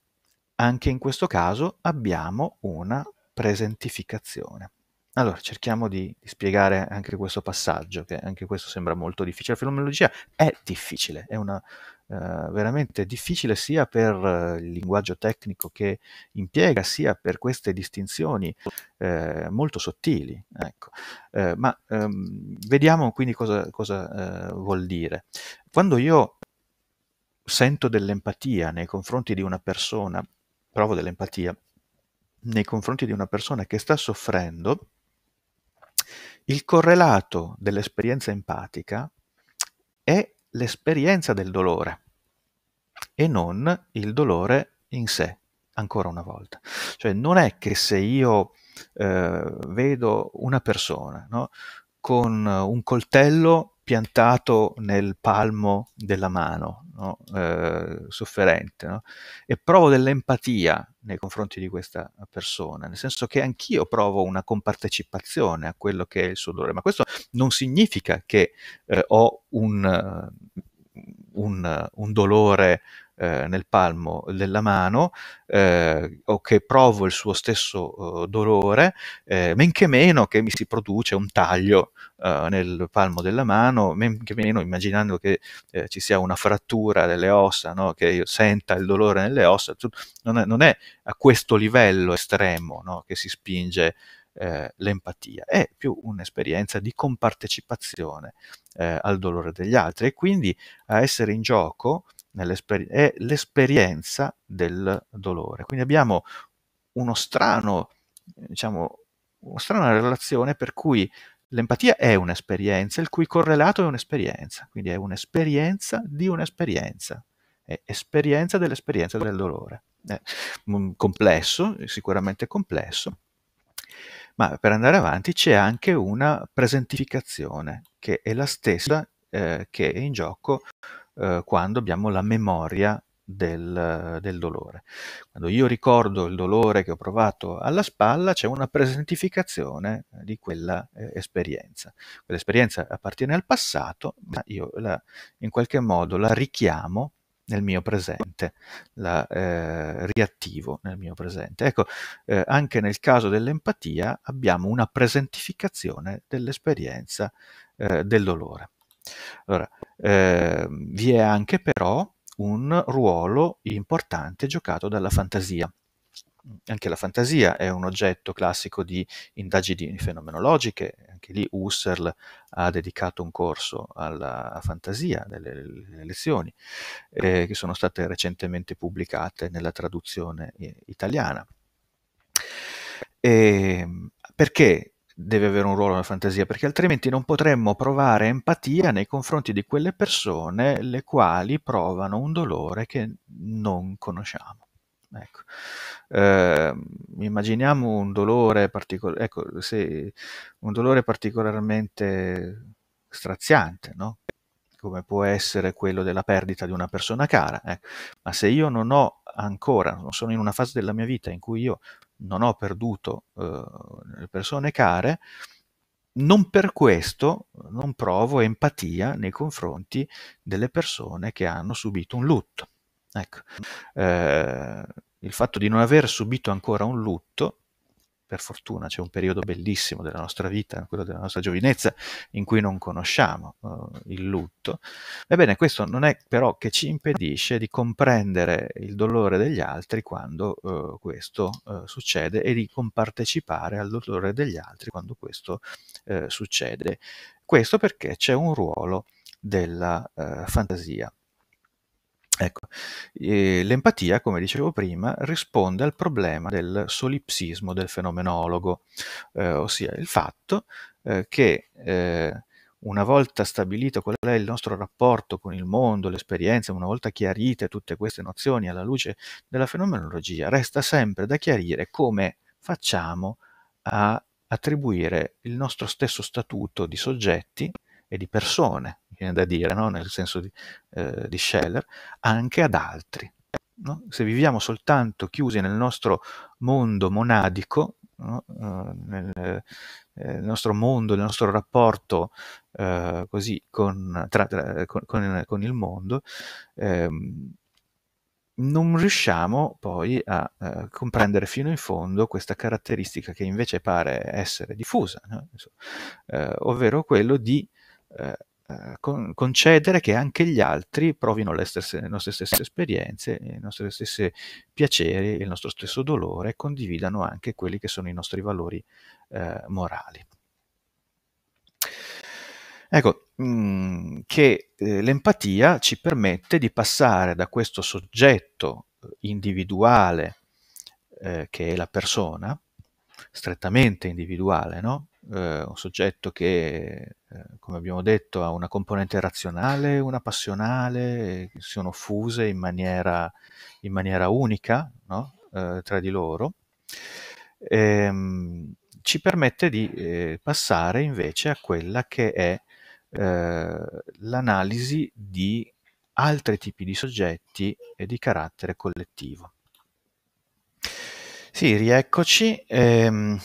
Anche in questo caso abbiamo una presentificazione. Allora, cerchiamo di, di, spiegare anche questo passaggio, che anche questo sembra molto difficile. La fenomenologia è difficile, è una, eh, veramente difficile sia per eh, il linguaggio tecnico che impiega, sia per queste distinzioni eh, molto sottili. Ecco. Eh, ma ehm, vediamo quindi cosa, cosa eh, vuol dire. Quando io sento dell'empatia nei confronti di una persona provo dell'empatia nei confronti di una persona che sta soffrendo, il correlato dell'esperienza empatica è l'esperienza del dolore e non il dolore in sé, ancora una volta. Cioè non è che se io eh, vedo una persona no, con un coltello piantato nel palmo della mano no? eh, sofferente no? e provo dell'empatia nei confronti di questa persona, nel senso che anch'io provo una compartecipazione a quello che è il suo dolore, ma questo non significa che eh, ho un, un, un dolore eh, nel palmo della mano eh, o che provo il suo stesso eh, dolore, eh, men che meno che mi si produce un taglio eh, nel palmo della mano, men che meno immaginando che ci sia una frattura delle ossa, no? che io senta il dolore nelle ossa, non è, non è a questo livello estremo no? che si spinge eh, l'empatia, è più un'esperienza di compartecipazione eh, al dolore degli altri e quindi a essere in gioco è l'esperienza del dolore. Quindi abbiamo uno strano, diciamo, una strana relazione per cui l'empatia è un'esperienza, il cui correlato è un'esperienza, quindi è un'esperienza di un'esperienza, è esperienza dell'esperienza del dolore. È complesso, sicuramente complesso, ma per andare avanti c'è anche una presentificazione che è la stessa eh, che è in gioco eh, quando abbiamo la memoria del, del, dolore. Quando io ricordo il dolore che ho provato alla spalla, c'è una presentificazione eh, di quella eh, esperienza. Quell'esperienza appartiene al passato, ma io la, in qualche modo la richiamo nel mio presente, la eh, riattivo nel mio presente. Ecco, eh, anche nel caso dell'empatia abbiamo una presentificazione dell'esperienza eh, del dolore. Allora, eh, vi è anche però un ruolo importante giocato dalla fantasia. Anche la fantasia è un oggetto classico di indagini fenomenologiche, anche lì Husserl ha dedicato un corso alla fantasia, delle lezioni, eh, che sono state recentemente pubblicate nella traduzione eh, italiana. E ehm, perché deve avere un ruolo nella fantasia, perché altrimenti non potremmo provare empatia nei confronti di quelle persone le quali provano un dolore che non conosciamo. Ecco. Eh, immaginiamo un dolore, particol- ecco, se, un dolore particolarmente straziante, no? come può essere quello della perdita di una persona cara, eh. ma se io non ho ancora, non sono in una fase della mia vita in cui io non ho perduto eh, persone care, non per questo non provo empatia nei confronti delle persone che hanno subito un lutto. Ecco. Eh, il fatto di non aver subito ancora un lutto per fortuna c'è un periodo bellissimo della nostra vita, quello della nostra giovinezza, in cui non conosciamo uh, il lutto. Ebbene, questo non è però che ci impedisce di comprendere il dolore degli altri quando uh, questo uh, succede e di compartecipare al dolore degli altri quando questo succede. Questo perché c'è un ruolo della fantasia Ecco, eh, l'empatia, come dicevo prima, risponde al problema del solipsismo del fenomenologo, eh, ossia il fatto eh, che eh, una volta stabilito qual è il nostro rapporto con il mondo, l'esperienza, una volta chiarite tutte queste nozioni alla luce della fenomenologia, resta sempre da chiarire come facciamo a attribuire il nostro stesso statuto di soggetti e di persone viene da dire, no? nel senso di, eh, di, Scheller, anche ad altri. No? Se viviamo soltanto chiusi nel nostro mondo monadico, no? Eh, nel, eh, nel, nostro mondo, nel nostro rapporto eh, così con, tra, tra, con, con, il mondo, ehm, non riusciamo poi a eh, comprendere fino in fondo questa caratteristica che invece pare essere diffusa, no? eh, ovvero quello di eh, eh, con, concedere che anche gli altri provino le, stesse, le nostre stesse esperienze, i nostri stessi piaceri, il nostro stesso dolore e condividano anche quelli che sono i nostri valori eh, morali. Ecco, mm, che eh, l'empatia ci permette di passare da questo soggetto eh, individuale eh, che è la persona, strettamente individuale, no? eh, un soggetto che, eh, come abbiamo detto, ha una componente razionale, una passionale, che eh, sono fuse in maniera, in maniera unica no? eh, tra di loro, ehm, ci permette di eh, passare invece a quella che è eh, l'analisi di altri tipi di soggetti e di carattere collettivo. Sì, rieccoci. Ehm,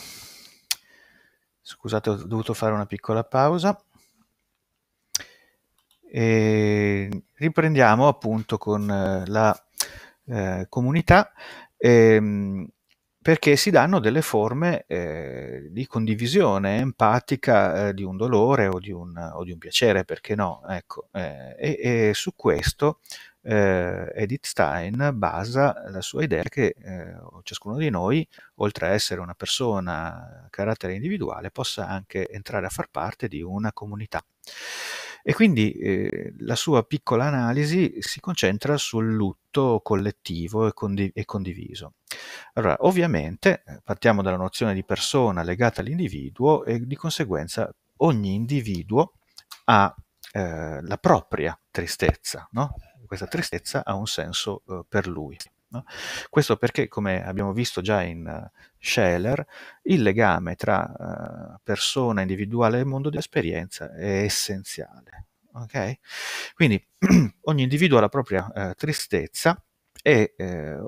Scusate, ho dovuto fare una piccola pausa. E riprendiamo appunto con eh, la eh, comunità ehm, perché si danno delle forme eh, di condivisione empatica eh, di un dolore o di un, o di un, piacere, perché no? Ecco, eh, e, e, su questo eh, Edith Stein basa la sua idea che eh, ciascuno di noi, oltre a essere una persona a carattere individuale, possa anche entrare a far parte di una comunità. E quindi eh, la sua piccola analisi si concentra sul lutto collettivo e, condiv- e condiviso. Allora, ovviamente eh, partiamo dalla nozione di persona legata all'individuo e di conseguenza ogni individuo ha eh, la propria tristezza, no? questa tristezza ha un senso eh, per lui. No? Questo perché, come abbiamo visto già in uh, Scheller, il legame tra uh, persona individuale e mondo di esperienza è essenziale. Okay? Quindi ogni individuo ha la propria uh, tristezza e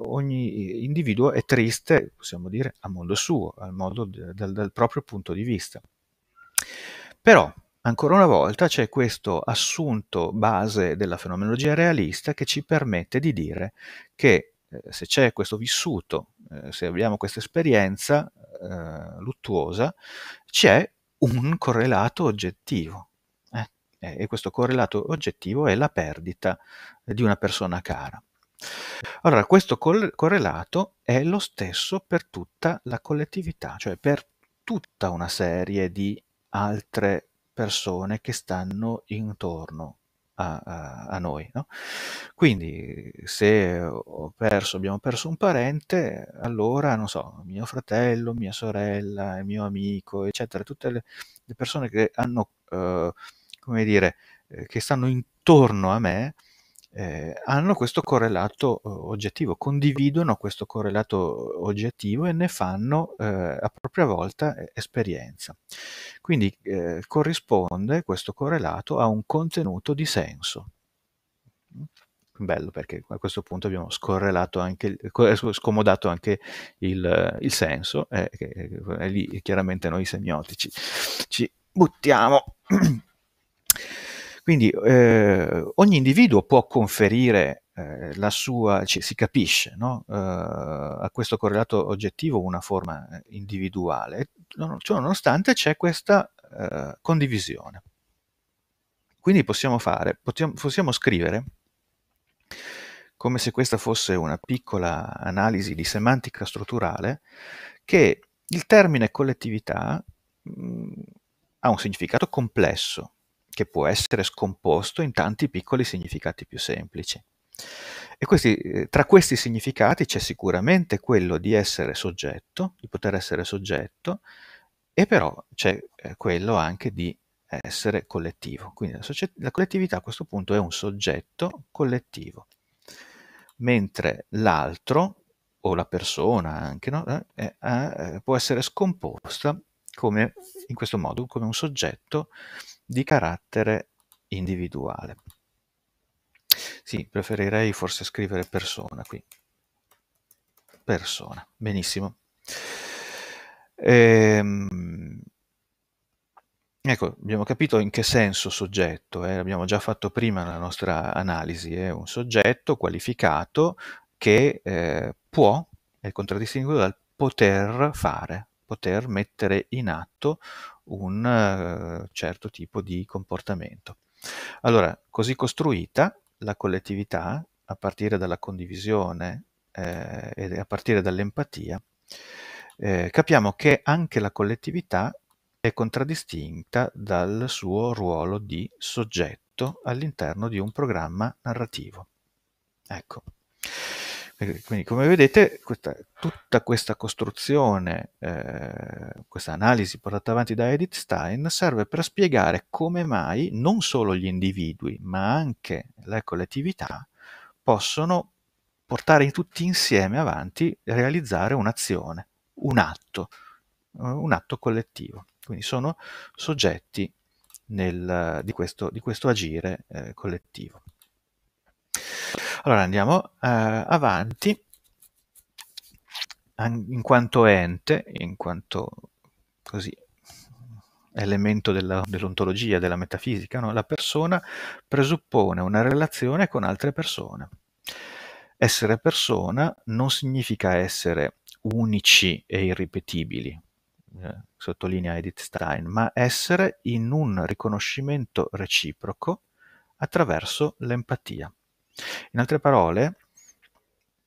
ogni individuo è triste, possiamo dire, a modo suo, al modo de- del, del proprio punto di vista. Però Ancora una volta c'è questo assunto base della fenomenologia realista che ci permette di dire che eh, se c'è questo vissuto, eh, se abbiamo questa esperienza eh, luttuosa, c'è un correlato oggettivo. Eh. E questo correlato oggettivo è la perdita di una persona cara. Allora, questo correlato è lo stesso per tutta la collettività, cioè per tutta una serie di altre persone che stanno intorno a, a, a noi. No? Quindi se perso, abbiamo perso un parente, allora, non so, mio fratello, mia sorella, il mio amico, eccetera, tutte le, le persone che hanno, eh, come dire, eh, che stanno intorno a me, eh, hanno questo correlato eh, oggettivo, condividono questo correlato oggettivo e ne fanno eh, a propria volta eh, esperienza. Quindi eh, corrisponde questo correlato a un contenuto di senso. Mm? Bello perché a questo punto abbiamo anche, eh, scomodato anche il, il senso, e lì chiaramente noi semiotici ci buttiamo. Quindi eh, ogni individuo può conferire eh, la sua, cioè, si capisce, no? eh, a questo correlato oggettivo una forma eh, individuale, ciononostante c'è questa eh, condivisione. Quindi possiamo fare, possiamo, possiamo scrivere come se questa fosse una piccola analisi di semantica strutturale, che il termine collettività mh, mm, ha un significato complesso, che può essere scomposto in tanti piccoli significati più semplici. E questi, eh, tra questi significati c'è sicuramente quello di essere soggetto, di poter essere soggetto, e però c'è eh, quello anche di essere collettivo. Quindi la, societ- la collettività a questo punto è un soggetto collettivo, mentre l'altro o la persona anche no? eh, eh, può essere scomposta come, in questo modo come un soggetto collettivo di carattere individuale. Sì, preferirei forse scrivere persona qui. Persona, benissimo. Ehm, ecco, abbiamo capito in che senso soggetto, eh? abbiamo già fatto prima la nostra analisi, è eh? un soggetto qualificato che eh, può, è contraddistinto dal poter fare, poter mettere in atto un eh, certo tipo di comportamento. Allora, così costruita la collettività, a partire dalla condivisione eh, e a partire dall'empatia, eh, capiamo che anche la collettività è contraddistinta dal suo ruolo di soggetto all'interno di un programma narrativo. Ecco. Eh, quindi come vedete questa, tutta questa costruzione, eh, questa analisi portata avanti da Edith Stein serve per spiegare come mai non solo gli individui ma anche le collettività possono portare tutti insieme avanti, e realizzare un'azione, un atto, eh, un atto collettivo. Quindi sono soggetti nel, di, questo, di, questo, agire eh, collettivo. Allora andiamo eh, avanti. In quanto ente, in quanto così, elemento della, dell'ontologia, della metafisica, no? la persona presuppone una relazione con altre persone. Essere persona non significa essere unici e irripetibili, eh, sottolinea Edith Stein, ma essere in un riconoscimento reciproco attraverso l'empatia. In altre parole,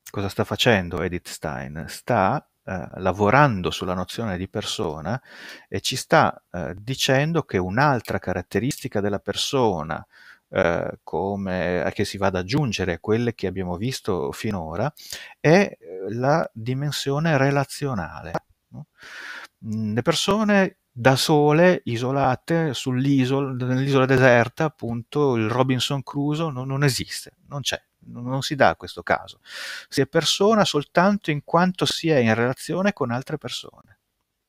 cosa sta facendo Edith Stein? Sta eh, lavorando sulla nozione di persona e ci sta eh, dicendo che un'altra caratteristica della persona eh, come, che si va ad aggiungere a quelle che abbiamo visto finora è eh, la dimensione relazionale. No? Mm, le persone da sole, isolate, sull'isola, nell'isola deserta, appunto, il Robinson Crusoe non, non esiste, non c'è, non, non si dà questo caso. Si è persona soltanto in quanto si è in relazione con altre persone.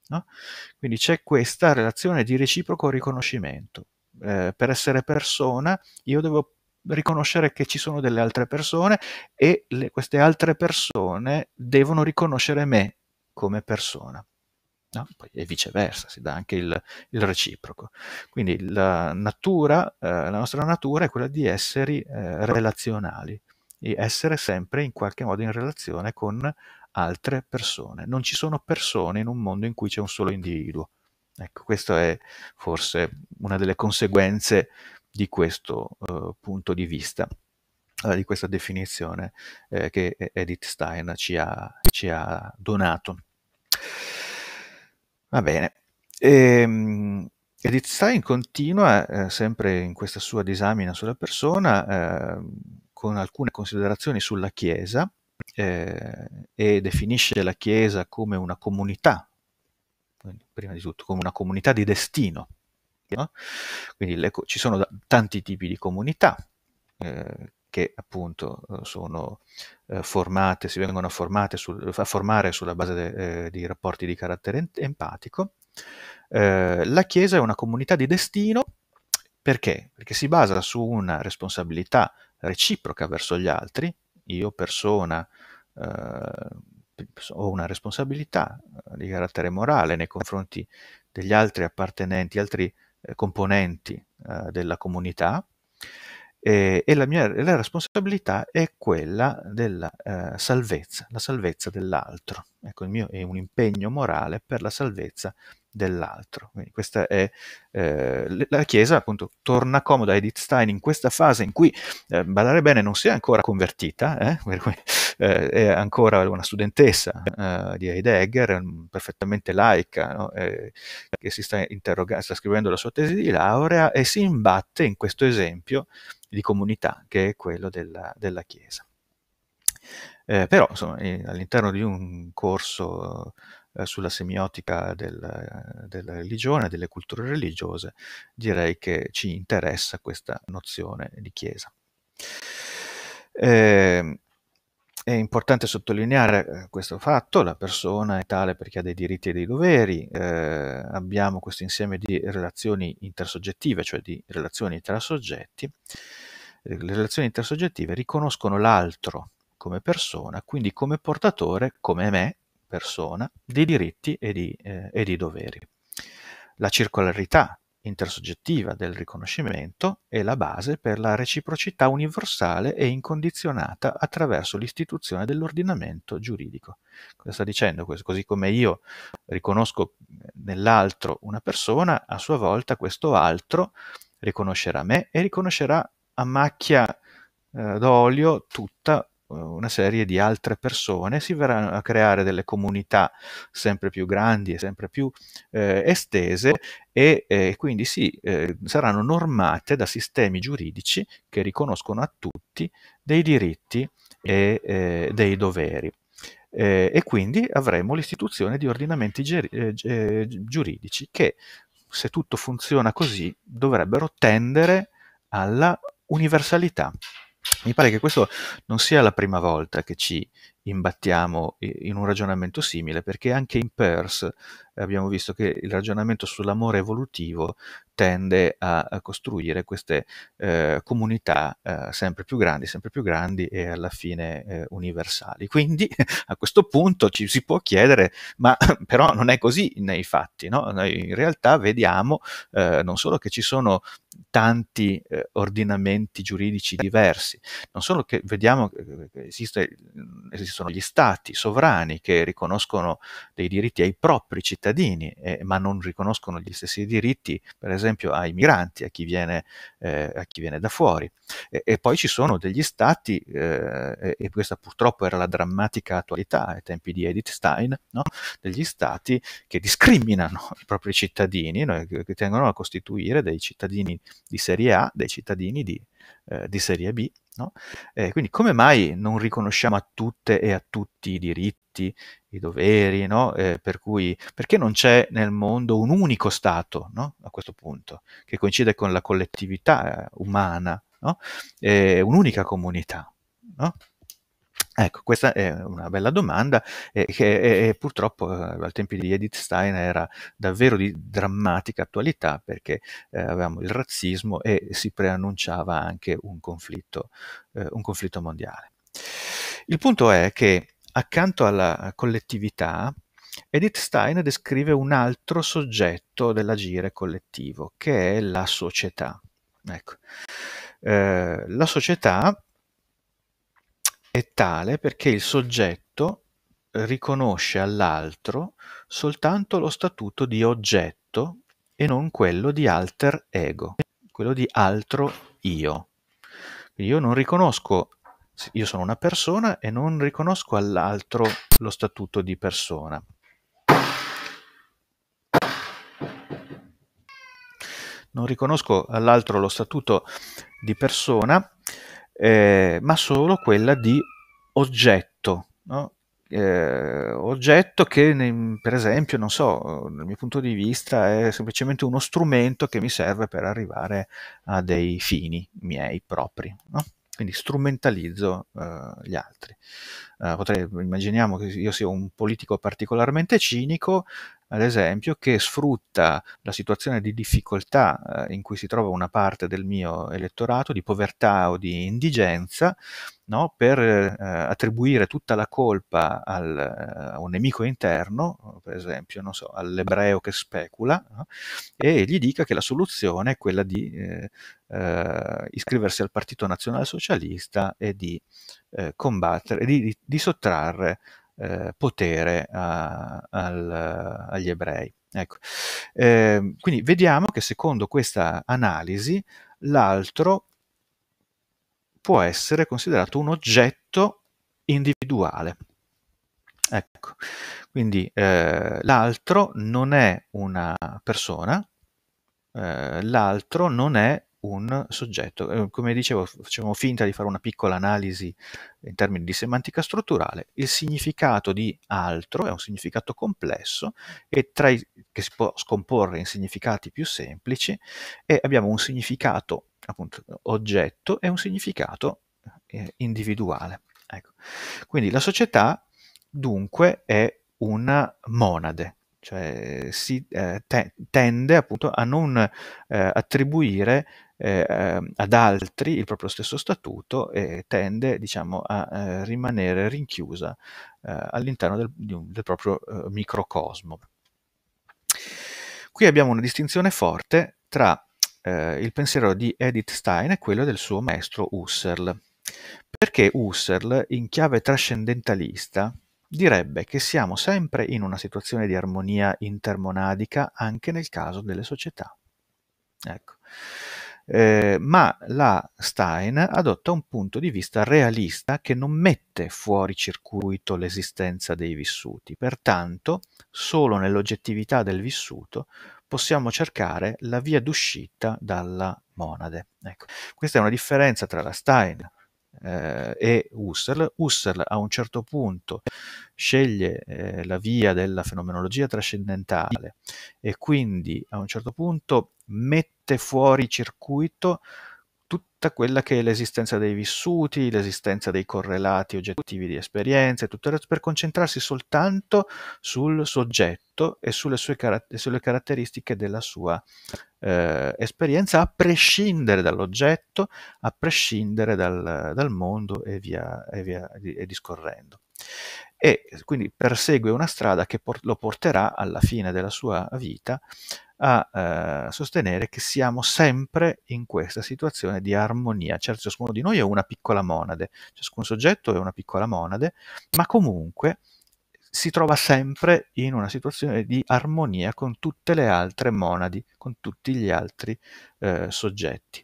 No? Quindi c'è questa relazione di reciproco riconoscimento. Eh, per essere persona io devo riconoscere che ci sono delle altre persone e le, queste altre persone devono riconoscere me come persona. No? e viceversa, si dà anche il, il reciproco. Quindi la, natura, eh, la nostra natura è quella di esseri eh, relazionali, di essere sempre in qualche modo in relazione con altre persone. Non ci sono persone in un mondo in cui c'è un solo individuo. Ecco, questa è forse una delle conseguenze di questo eh, punto di vista eh, di questa definizione eh, che Edith Stein ci ha, ci ha donato. Va bene. Ehm, Edith Stein continua, eh, sempre in questa sua disamina sulla persona, eh, con alcune considerazioni sulla Chiesa eh, e definisce la Chiesa come una comunità, prima di tutto come una comunità di destino. No? Quindi le, ci sono da, tanti tipi di comunità, eh, che appunto eh, sono eh, formate, si vengono a, sul, a formare sulla base de, eh, di rapporti di carattere empatico. Eh, la Chiesa è una comunità di destino perché? Perché si basa su una responsabilità reciproca verso gli altri, io persona eh, ho una responsabilità eh, di carattere morale nei confronti degli altri appartenenti, altri componenti della comunità, eh, e la mia la responsabilità è quella della eh, salvezza, la salvezza dell'altro. Ecco, il mio è un impegno morale per la salvezza dell'altro. Quindi questa è eh, la Chiesa, appunto, torna comoda a Edith Stein in questa fase in cui, eh, badare bene, non si è ancora convertita, eh, cui, eh, è ancora una studentessa eh, di Heidegger, perfettamente laica, no? Eh, che si sta, interrogando, sta scrivendo la sua tesi di laurea e si imbatte in questo esempio di comunità che è quello della, della Chiesa. Eh, però insomma, all'interno di un corso eh, sulla semiotica del, eh, della religione, delle culture religiose, direi che ci interessa questa nozione di Chiesa. Eh, è importante sottolineare eh, questo fatto, la persona è tale perché ha dei diritti e dei doveri, eh, abbiamo questo insieme di relazioni intersoggettive, cioè di relazioni tra soggetti. Le relazioni intersoggettive riconoscono l'altro come persona, quindi come portatore, come me, persona di diritti e di, eh, e di doveri. La circolarità intersoggettiva del riconoscimento è la base per la reciprocità universale e incondizionata attraverso l'istituzione dell'ordinamento giuridico. Cosa sta dicendo questo? Così come io riconosco nell'altro una persona, a sua volta questo altro riconoscerà me e riconoscerà a macchia eh, d'olio tutta una serie di altre persone, si verranno a creare delle comunità sempre più grandi e sempre più eh, estese e eh, quindi sì, eh, saranno normate da sistemi giuridici che riconoscono a tutti dei diritti e eh, dei doveri. Eh, e quindi avremo l'istituzione di ordinamenti eh, giuridici che, se tutto funziona così, dovrebbero tendere alla universalità. Mi pare che questo non sia la prima volta che ci imbattiamo in un ragionamento simile, perché anche in Peirce eh, abbiamo visto che il ragionamento sull'amore evolutivo tende a costruire queste eh, comunità eh, sempre più grandi, sempre più grandi e alla fine eh, universali. Quindi a questo punto ci si può chiedere, ma però non è così nei fatti, no? Noi in realtà vediamo eh, non solo che ci sono tanti eh, ordinamenti giuridici diversi, non solo che vediamo che esiste, esiste sono gli stati sovrani che riconoscono dei diritti ai propri cittadini, eh, ma non riconoscono gli stessi diritti, per esempio, ai migranti, a chi viene, eh, a chi viene da fuori. E, e, poi ci sono degli stati, eh, e questa purtroppo era la drammatica attualità ai tempi di Edith Stein, no? degli stati che discriminano i propri cittadini, no? che tengono a costituire dei cittadini di serie A, dei cittadini di, eh, di serie B. No? Eh, quindi come mai non riconosciamo a tutte e a tutti i diritti, i doveri, no? eh, per cui, perché non c'è nel mondo un unico Stato no? a questo punto, che coincide con la collettività eh, umana, un'unica comunità? Ecco, questa è una bella domanda eh, che eh, eh purtroppo eh, al tempo di Edith Stein era davvero di drammatica attualità perché eh, avevamo il razzismo e si preannunciava anche un conflitto, eh, un conflitto mondiale. Il punto è che accanto alla collettività, Edith Stein descrive un altro soggetto dell'agire collettivo, che è la società. Ecco. la società è tale perché il soggetto riconosce all'altro soltanto lo statuto di oggetto e non quello di alter ego, quello di altro io. Io non riconosco, io sono una persona e non riconosco all'altro lo statuto di persona. Non riconosco all'altro lo statuto di persona eh, ma solo quella di oggetto. No? Eh, oggetto che per esempio, non so, dal mio punto di vista è semplicemente uno strumento che mi serve per arrivare a dei fini miei propri. No? Quindi strumentalizzo eh, gli altri. Eh, potrei, immaginiamo che io sia un politico particolarmente cinico, ad esempio, che sfrutta la situazione di difficoltà eh, in cui si trova una parte del mio elettorato, di povertà o di indigenza, no? per eh, attribuire tutta la colpa al, eh, a un nemico interno, per esempio so, all'ebreo che specula, no? e gli dica che la soluzione è quella di eh, eh, iscriversi al Partito Nazionalsocialista e di combattere, di, di, di sottrarre eh, potere a, al, agli ebrei. Ecco. Eh, quindi vediamo che secondo questa analisi l'altro può essere considerato un oggetto individuale. Ecco, quindi eh, l'altro non è una persona, eh, l'altro non è un soggetto. Eh, come dicevo, facciamo finta di fare una piccola analisi in termini di semantica strutturale. Il significato di altro è un significato complesso e tra i, che si può scomporre in significati più semplici e abbiamo un significato appunto oggetto e un significato eh, individuale. Ecco. Quindi la società dunque è una monade, cioè si eh, te tende appunto a non eh, attribuire eh, ehm, ad altri il proprio stesso statuto e tende diciamo, a eh, rimanere rinchiusa eh, all'interno del, del proprio eh, microcosmo. Qui abbiamo una distinzione forte tra il pensiero di Edith Stein e quello del suo maestro Husserl. Perché Husserl, in chiave trascendentalista, direbbe che siamo sempre in una situazione di armonia intermonadica anche nel caso delle società. Ecco eh, ma la Stein adotta un punto di vista realista che non mette fuori circuito l'esistenza dei vissuti, pertanto solo nell'oggettività del vissuto possiamo cercare la via d'uscita dalla monade. Ecco. Questa è una differenza tra la Stein eh, e Husserl. Husserl a un certo punto sceglie eh, la via della fenomenologia trascendentale e quindi a un certo punto mette fuori circuito tutta quella che è l'esistenza dei vissuti, l'esistenza dei correlati oggettivi di esperienze, tutto il resto, per concentrarsi soltanto sul soggetto e sulle, sue car- sulle caratteristiche della sua eh, esperienza, a prescindere dall'oggetto, a prescindere dal, dal mondo e via, e via e discorrendo e quindi persegue una strada che por- lo porterà alla fine della sua vita a eh, sostenere che siamo sempre in questa situazione di armonia. Certo, ciascuno di noi è una piccola monade, ciascun soggetto è una piccola monade, ma comunque si trova sempre in una situazione di armonia con tutte le altre monadi, con tutti gli altri eh, soggetti.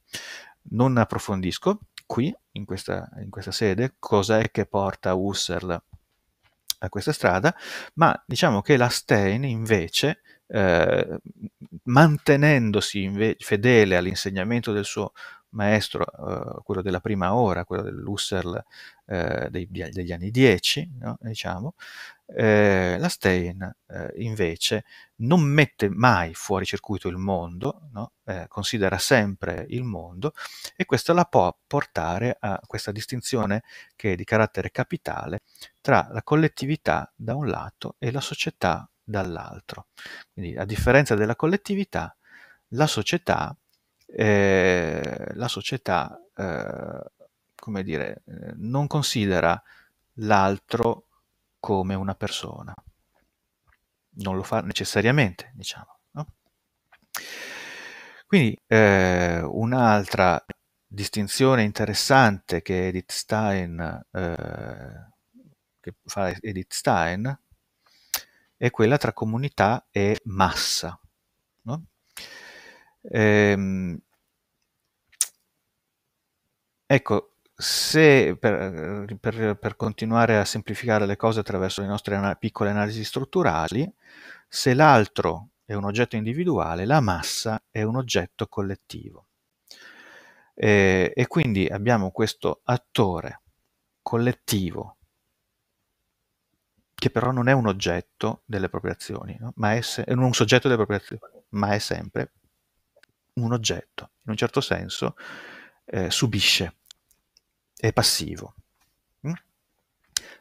Non approfondisco qui, in questa, in questa sede, cos'è che porta Husserl a questa strada, ma diciamo che la Stein invece, eh, mantenendosi inve- fedele all'insegnamento del suo maestro, eh, quello della prima ora, quello dell'Husserl eh, degli anni 10, no? diciamo, Ehm, la Stein eh, invece non mette mai fuori circuito il mondo, no? eh, considera sempre il mondo e questo la può portare a questa distinzione che è di carattere capitale tra la collettività da un lato e la società dall'altro. Quindi a differenza della collettività, la società, eh, la società eh, come dire, eh, non considera l'altro come una persona. Non lo fa necessariamente, diciamo. No? Quindi eh, un'altra distinzione interessante che Edith Stein, eh, che fa Edith Stein è quella tra comunità e massa. No? Ehm, ecco, se per, eh, per, per, continuare a semplificare le cose attraverso le nostre ana- piccole analisi strutturali, se l'altro è un oggetto individuale, la massa è un oggetto collettivo. E, e quindi abbiamo questo attore collettivo, che però non è un oggetto delle proprie azioni, no? ma è se- un soggetto delle proprie azioni, ma è sempre un oggetto, in un certo senso eh, subisce è passivo. Mm?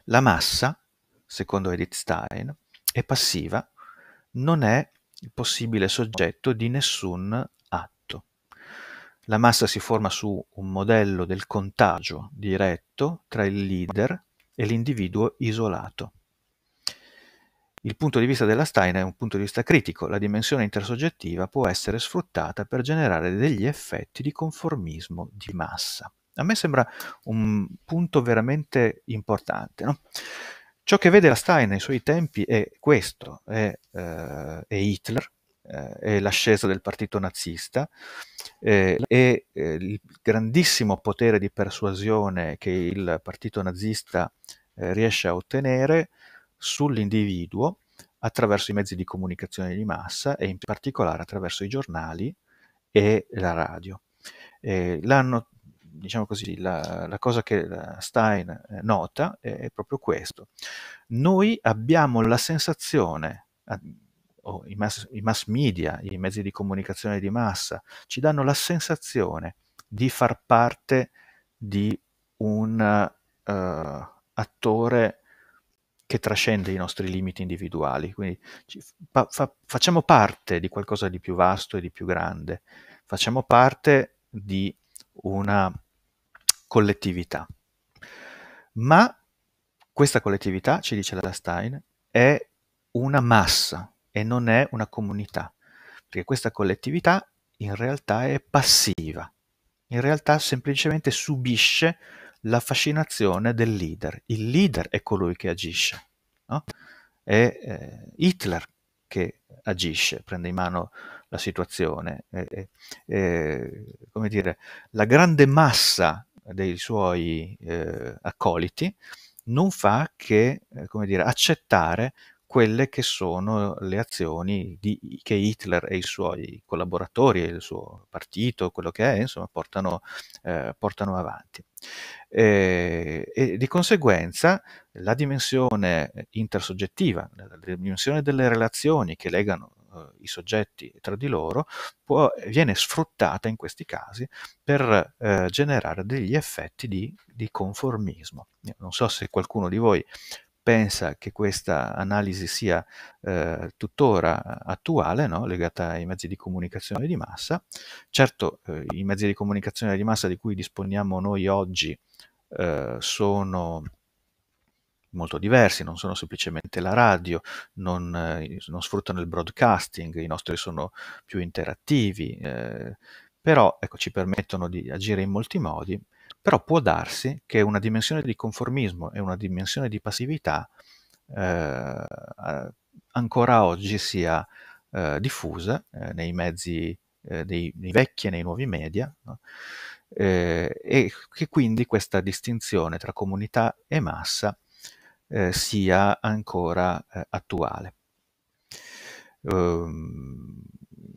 La massa, secondo Edith Stein, è passiva, non è il possibile soggetto di nessun atto. La massa si forma su un modello del contagio diretto tra il leader e l'individuo isolato. Il punto di vista della Stein è un punto di vista critico, la dimensione intersoggettiva può essere sfruttata per generare degli effetti di conformismo di massa. A me sembra un punto veramente importante. No? Ciò che vede la Stein nei suoi tempi è questo, è, eh, è Hitler, eh, è l'ascesa del partito nazista, eh, è eh, il grandissimo potere di persuasione che il partito nazista eh, riesce a ottenere sull'individuo attraverso i mezzi di comunicazione di massa e in particolare attraverso i giornali e la radio. Eh, l'hanno diciamo così, la, la, cosa che Stein eh, nota è proprio questo. Noi abbiamo la sensazione, o i mass, i mass media, i mezzi di comunicazione di massa, ci danno la sensazione di far parte di un uh, attore che trascende i nostri limiti individuali, quindi fa, fa, facciamo parte di qualcosa di più vasto e di più grande, facciamo parte di una collettività. Ma questa collettività, ci dice la Stein, è una massa e non è una comunità, perché questa collettività in realtà è passiva, in realtà semplicemente subisce la fascinazione del leader. Il leader è colui che agisce, no? è eh, Hitler che agisce, prende in mano la situazione. E, e, come dire, la grande massa dei suoi eh, accoliti non fa che eh, come dire, accettare quelle che sono le azioni di, che Hitler e i suoi collaboratori, il suo partito, quello che è, insomma, portano, eh, portano avanti. E, e, di conseguenza la dimensione eh, intersoggettiva, la dimensione delle relazioni che legano eh, i soggetti tra di loro può, viene sfruttata in questi casi per eh, generare degli effetti di, di conformismo. Non so se qualcuno di voi pensa che questa analisi sia eh, tuttora attuale, no? legata ai mezzi di comunicazione di massa. Certo, eh, i mezzi di comunicazione di massa di cui disponiamo noi oggi eh, sono molto diversi, non sono semplicemente la radio, non, eh, non sfruttano il broadcasting, i nostri sono più interattivi, eh, però ecco, ci permettono di agire in molti modi, però può darsi che una dimensione di conformismo e una dimensione di passività eh, ancora oggi sia eh, diffusa eh, nei mezzi, eh, dei, nei vecchi e nei nuovi media. No? Eh, e che quindi questa distinzione tra comunità e massa eh, sia ancora eh, attuale. Um,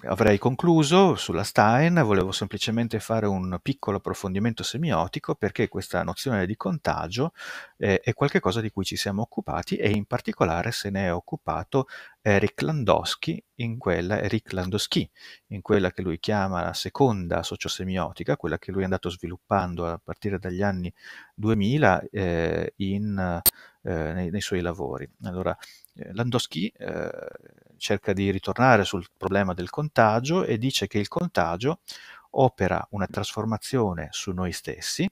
avrei concluso sulla Stein, volevo semplicemente fare un piccolo approfondimento semiotico perché questa nozione di contagio eh, è qualcosa di cui ci siamo occupati e in particolare se ne è occupato Eric eh, Landowski in quella, Eric Landowski, in quella che lui chiama la seconda sociosemiotica, quella che lui è andato sviluppando a partire dagli anni 2000 eh, in, eh, nei, nei, suoi lavori. Allora, eh, Landowski eh, cerca di ritornare sul problema del contagio e dice che il contagio opera una trasformazione su noi stessi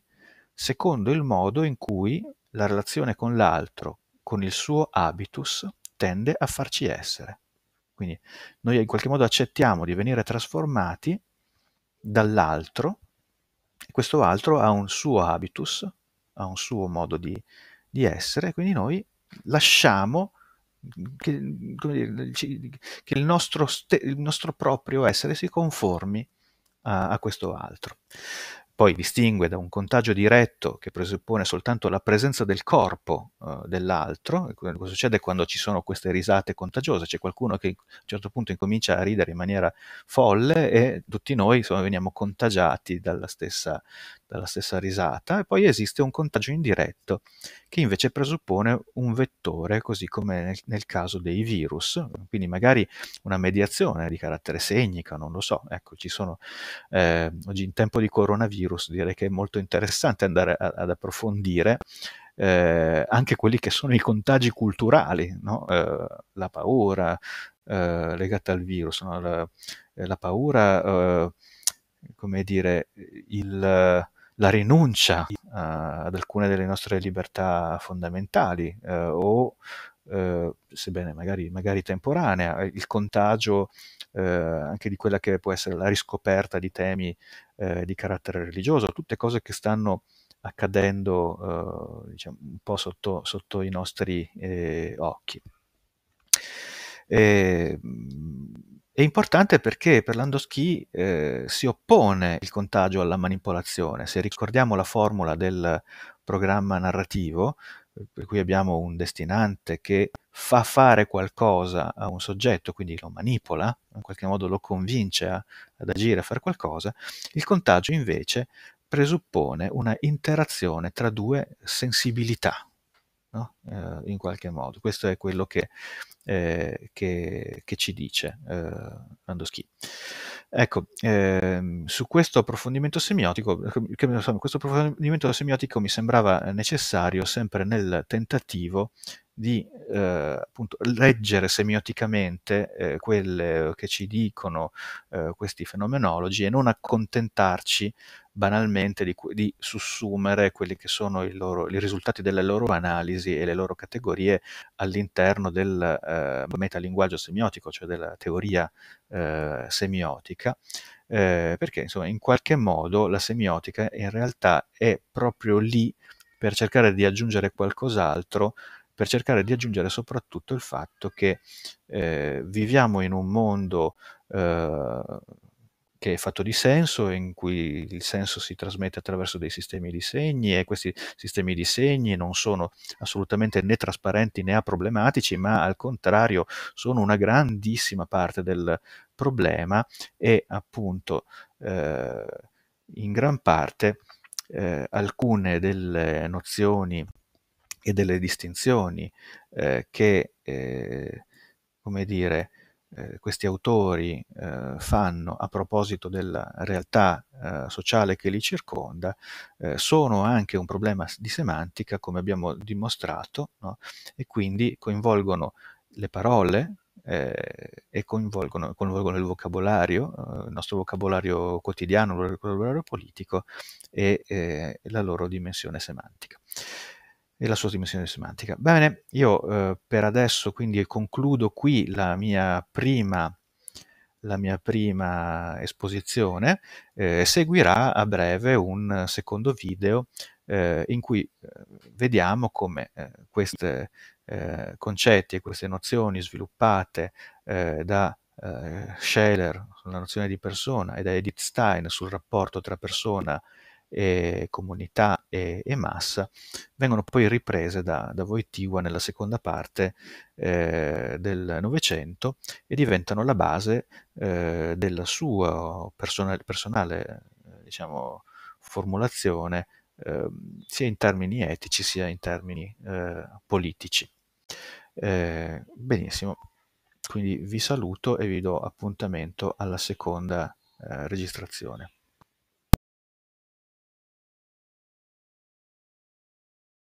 secondo il modo in cui la relazione con l'altro, con il suo habitus, tende a farci essere. Quindi noi in qualche modo accettiamo di venire trasformati dall'altro e questo altro ha un suo habitus, ha un suo modo di, di essere, quindi noi lasciamo che, dire, che il, nostro ste, il, nostro proprio essere si conformi a, a questo altro. Poi distingue da un contagio diretto che presuppone soltanto la presenza del corpo uh, dell'altro, cosa succede quando ci sono queste risate contagiose, c'è qualcuno che a un certo punto incomincia a ridere in maniera folle e tutti noi insomma, veniamo contagiati dalla stessa dalla stessa risata, e poi esiste un contagio indiretto, che invece presuppone un vettore, così come nel, nel caso dei virus, quindi magari una mediazione di carattere segnica, non lo so. Ecco, ci sono eh, oggi in tempo di coronavirus, direi che è molto interessante andare a, ad approfondire eh, anche quelli che sono i contagi culturali, no? eh, la paura eh, legata al virus, no? la, eh, la, paura, eh, come dire, il, la rinuncia uh, ad alcune delle nostre libertà fondamentali uh, o, uh, sebbene magari, magari, temporanea, il contagio anche di quella che può essere la riscoperta di temi di carattere religioso, tutte cose che stanno accadendo diciamo, un po' sotto, sotto i nostri eh, occhi. E, mm, è importante perché per l'andoschi eh, si oppone il contagio alla manipolazione. Se ricordiamo la formula del programma narrativo, eh, per cui abbiamo un destinante che fa fare qualcosa a un soggetto, quindi lo manipola, in qualche modo lo convince a, ad agire, a fare qualcosa, il contagio invece presuppone una interazione tra due sensibilità, no? eh, in qualche modo. Questo è quello che, eh, che, che ci dice eh, Landowski. Ecco, ehm, su questo approfondimento semiotico, eh, che, insomma, questo approfondimento semiotico mi sembrava necessario sempre nel tentativo di eh, appunto, leggere semioticamente eh, quelle che ci dicono eh, questi fenomenologi e non accontentarci banalmente di, di sussumere quelli che sono i, loro, i, risultati delle loro analisi e le loro categorie all'interno del eh, metalinguaggio semiotico, cioè della teoria eh, semiotica, eh, perché insomma in qualche modo la semiotica in realtà è proprio lì per cercare di aggiungere qualcos'altro per cercare di aggiungere soprattutto il fatto che eh, viviamo in un mondo eh, che è fatto di senso, in cui il senso si trasmette attraverso dei sistemi di segni e questi sistemi di segni non sono assolutamente né trasparenti né problematici, ma al contrario sono una grandissima parte del problema e appunto eh, in gran parte eh, alcune delle nozioni e delle distinzioni eh, che, eh, come dire, eh, questi autori eh, fanno a proposito della realtà eh, sociale che li circonda eh, sono anche un problema di semantica, come abbiamo dimostrato, no? e quindi coinvolgono le parole eh, e coinvolgono, coinvolgono, il vocabolario, il nostro vocabolario quotidiano, il vocabolario politico e la loro dimensione semantica e la sua dimensione semantica. Bene, io eh, per adesso quindi concludo qui la mia prima, la mia prima esposizione, eh, seguirà a breve un secondo video eh, in cui eh, vediamo come eh, questi eh, concetti e queste nozioni sviluppate da Scheller sulla nozione di persona e da Edith Stein sul rapporto tra persona e e comunità e, e, massa, vengono poi riprese da, da Voitiva nella seconda parte eh, del Novecento e diventano la base eh, della sua personale, personale eh, diciamo, formulazione ehm, sia in termini etici sia in termini eh, politici. Eh, benissimo, quindi vi saluto e vi do appuntamento alla seconda registrazione.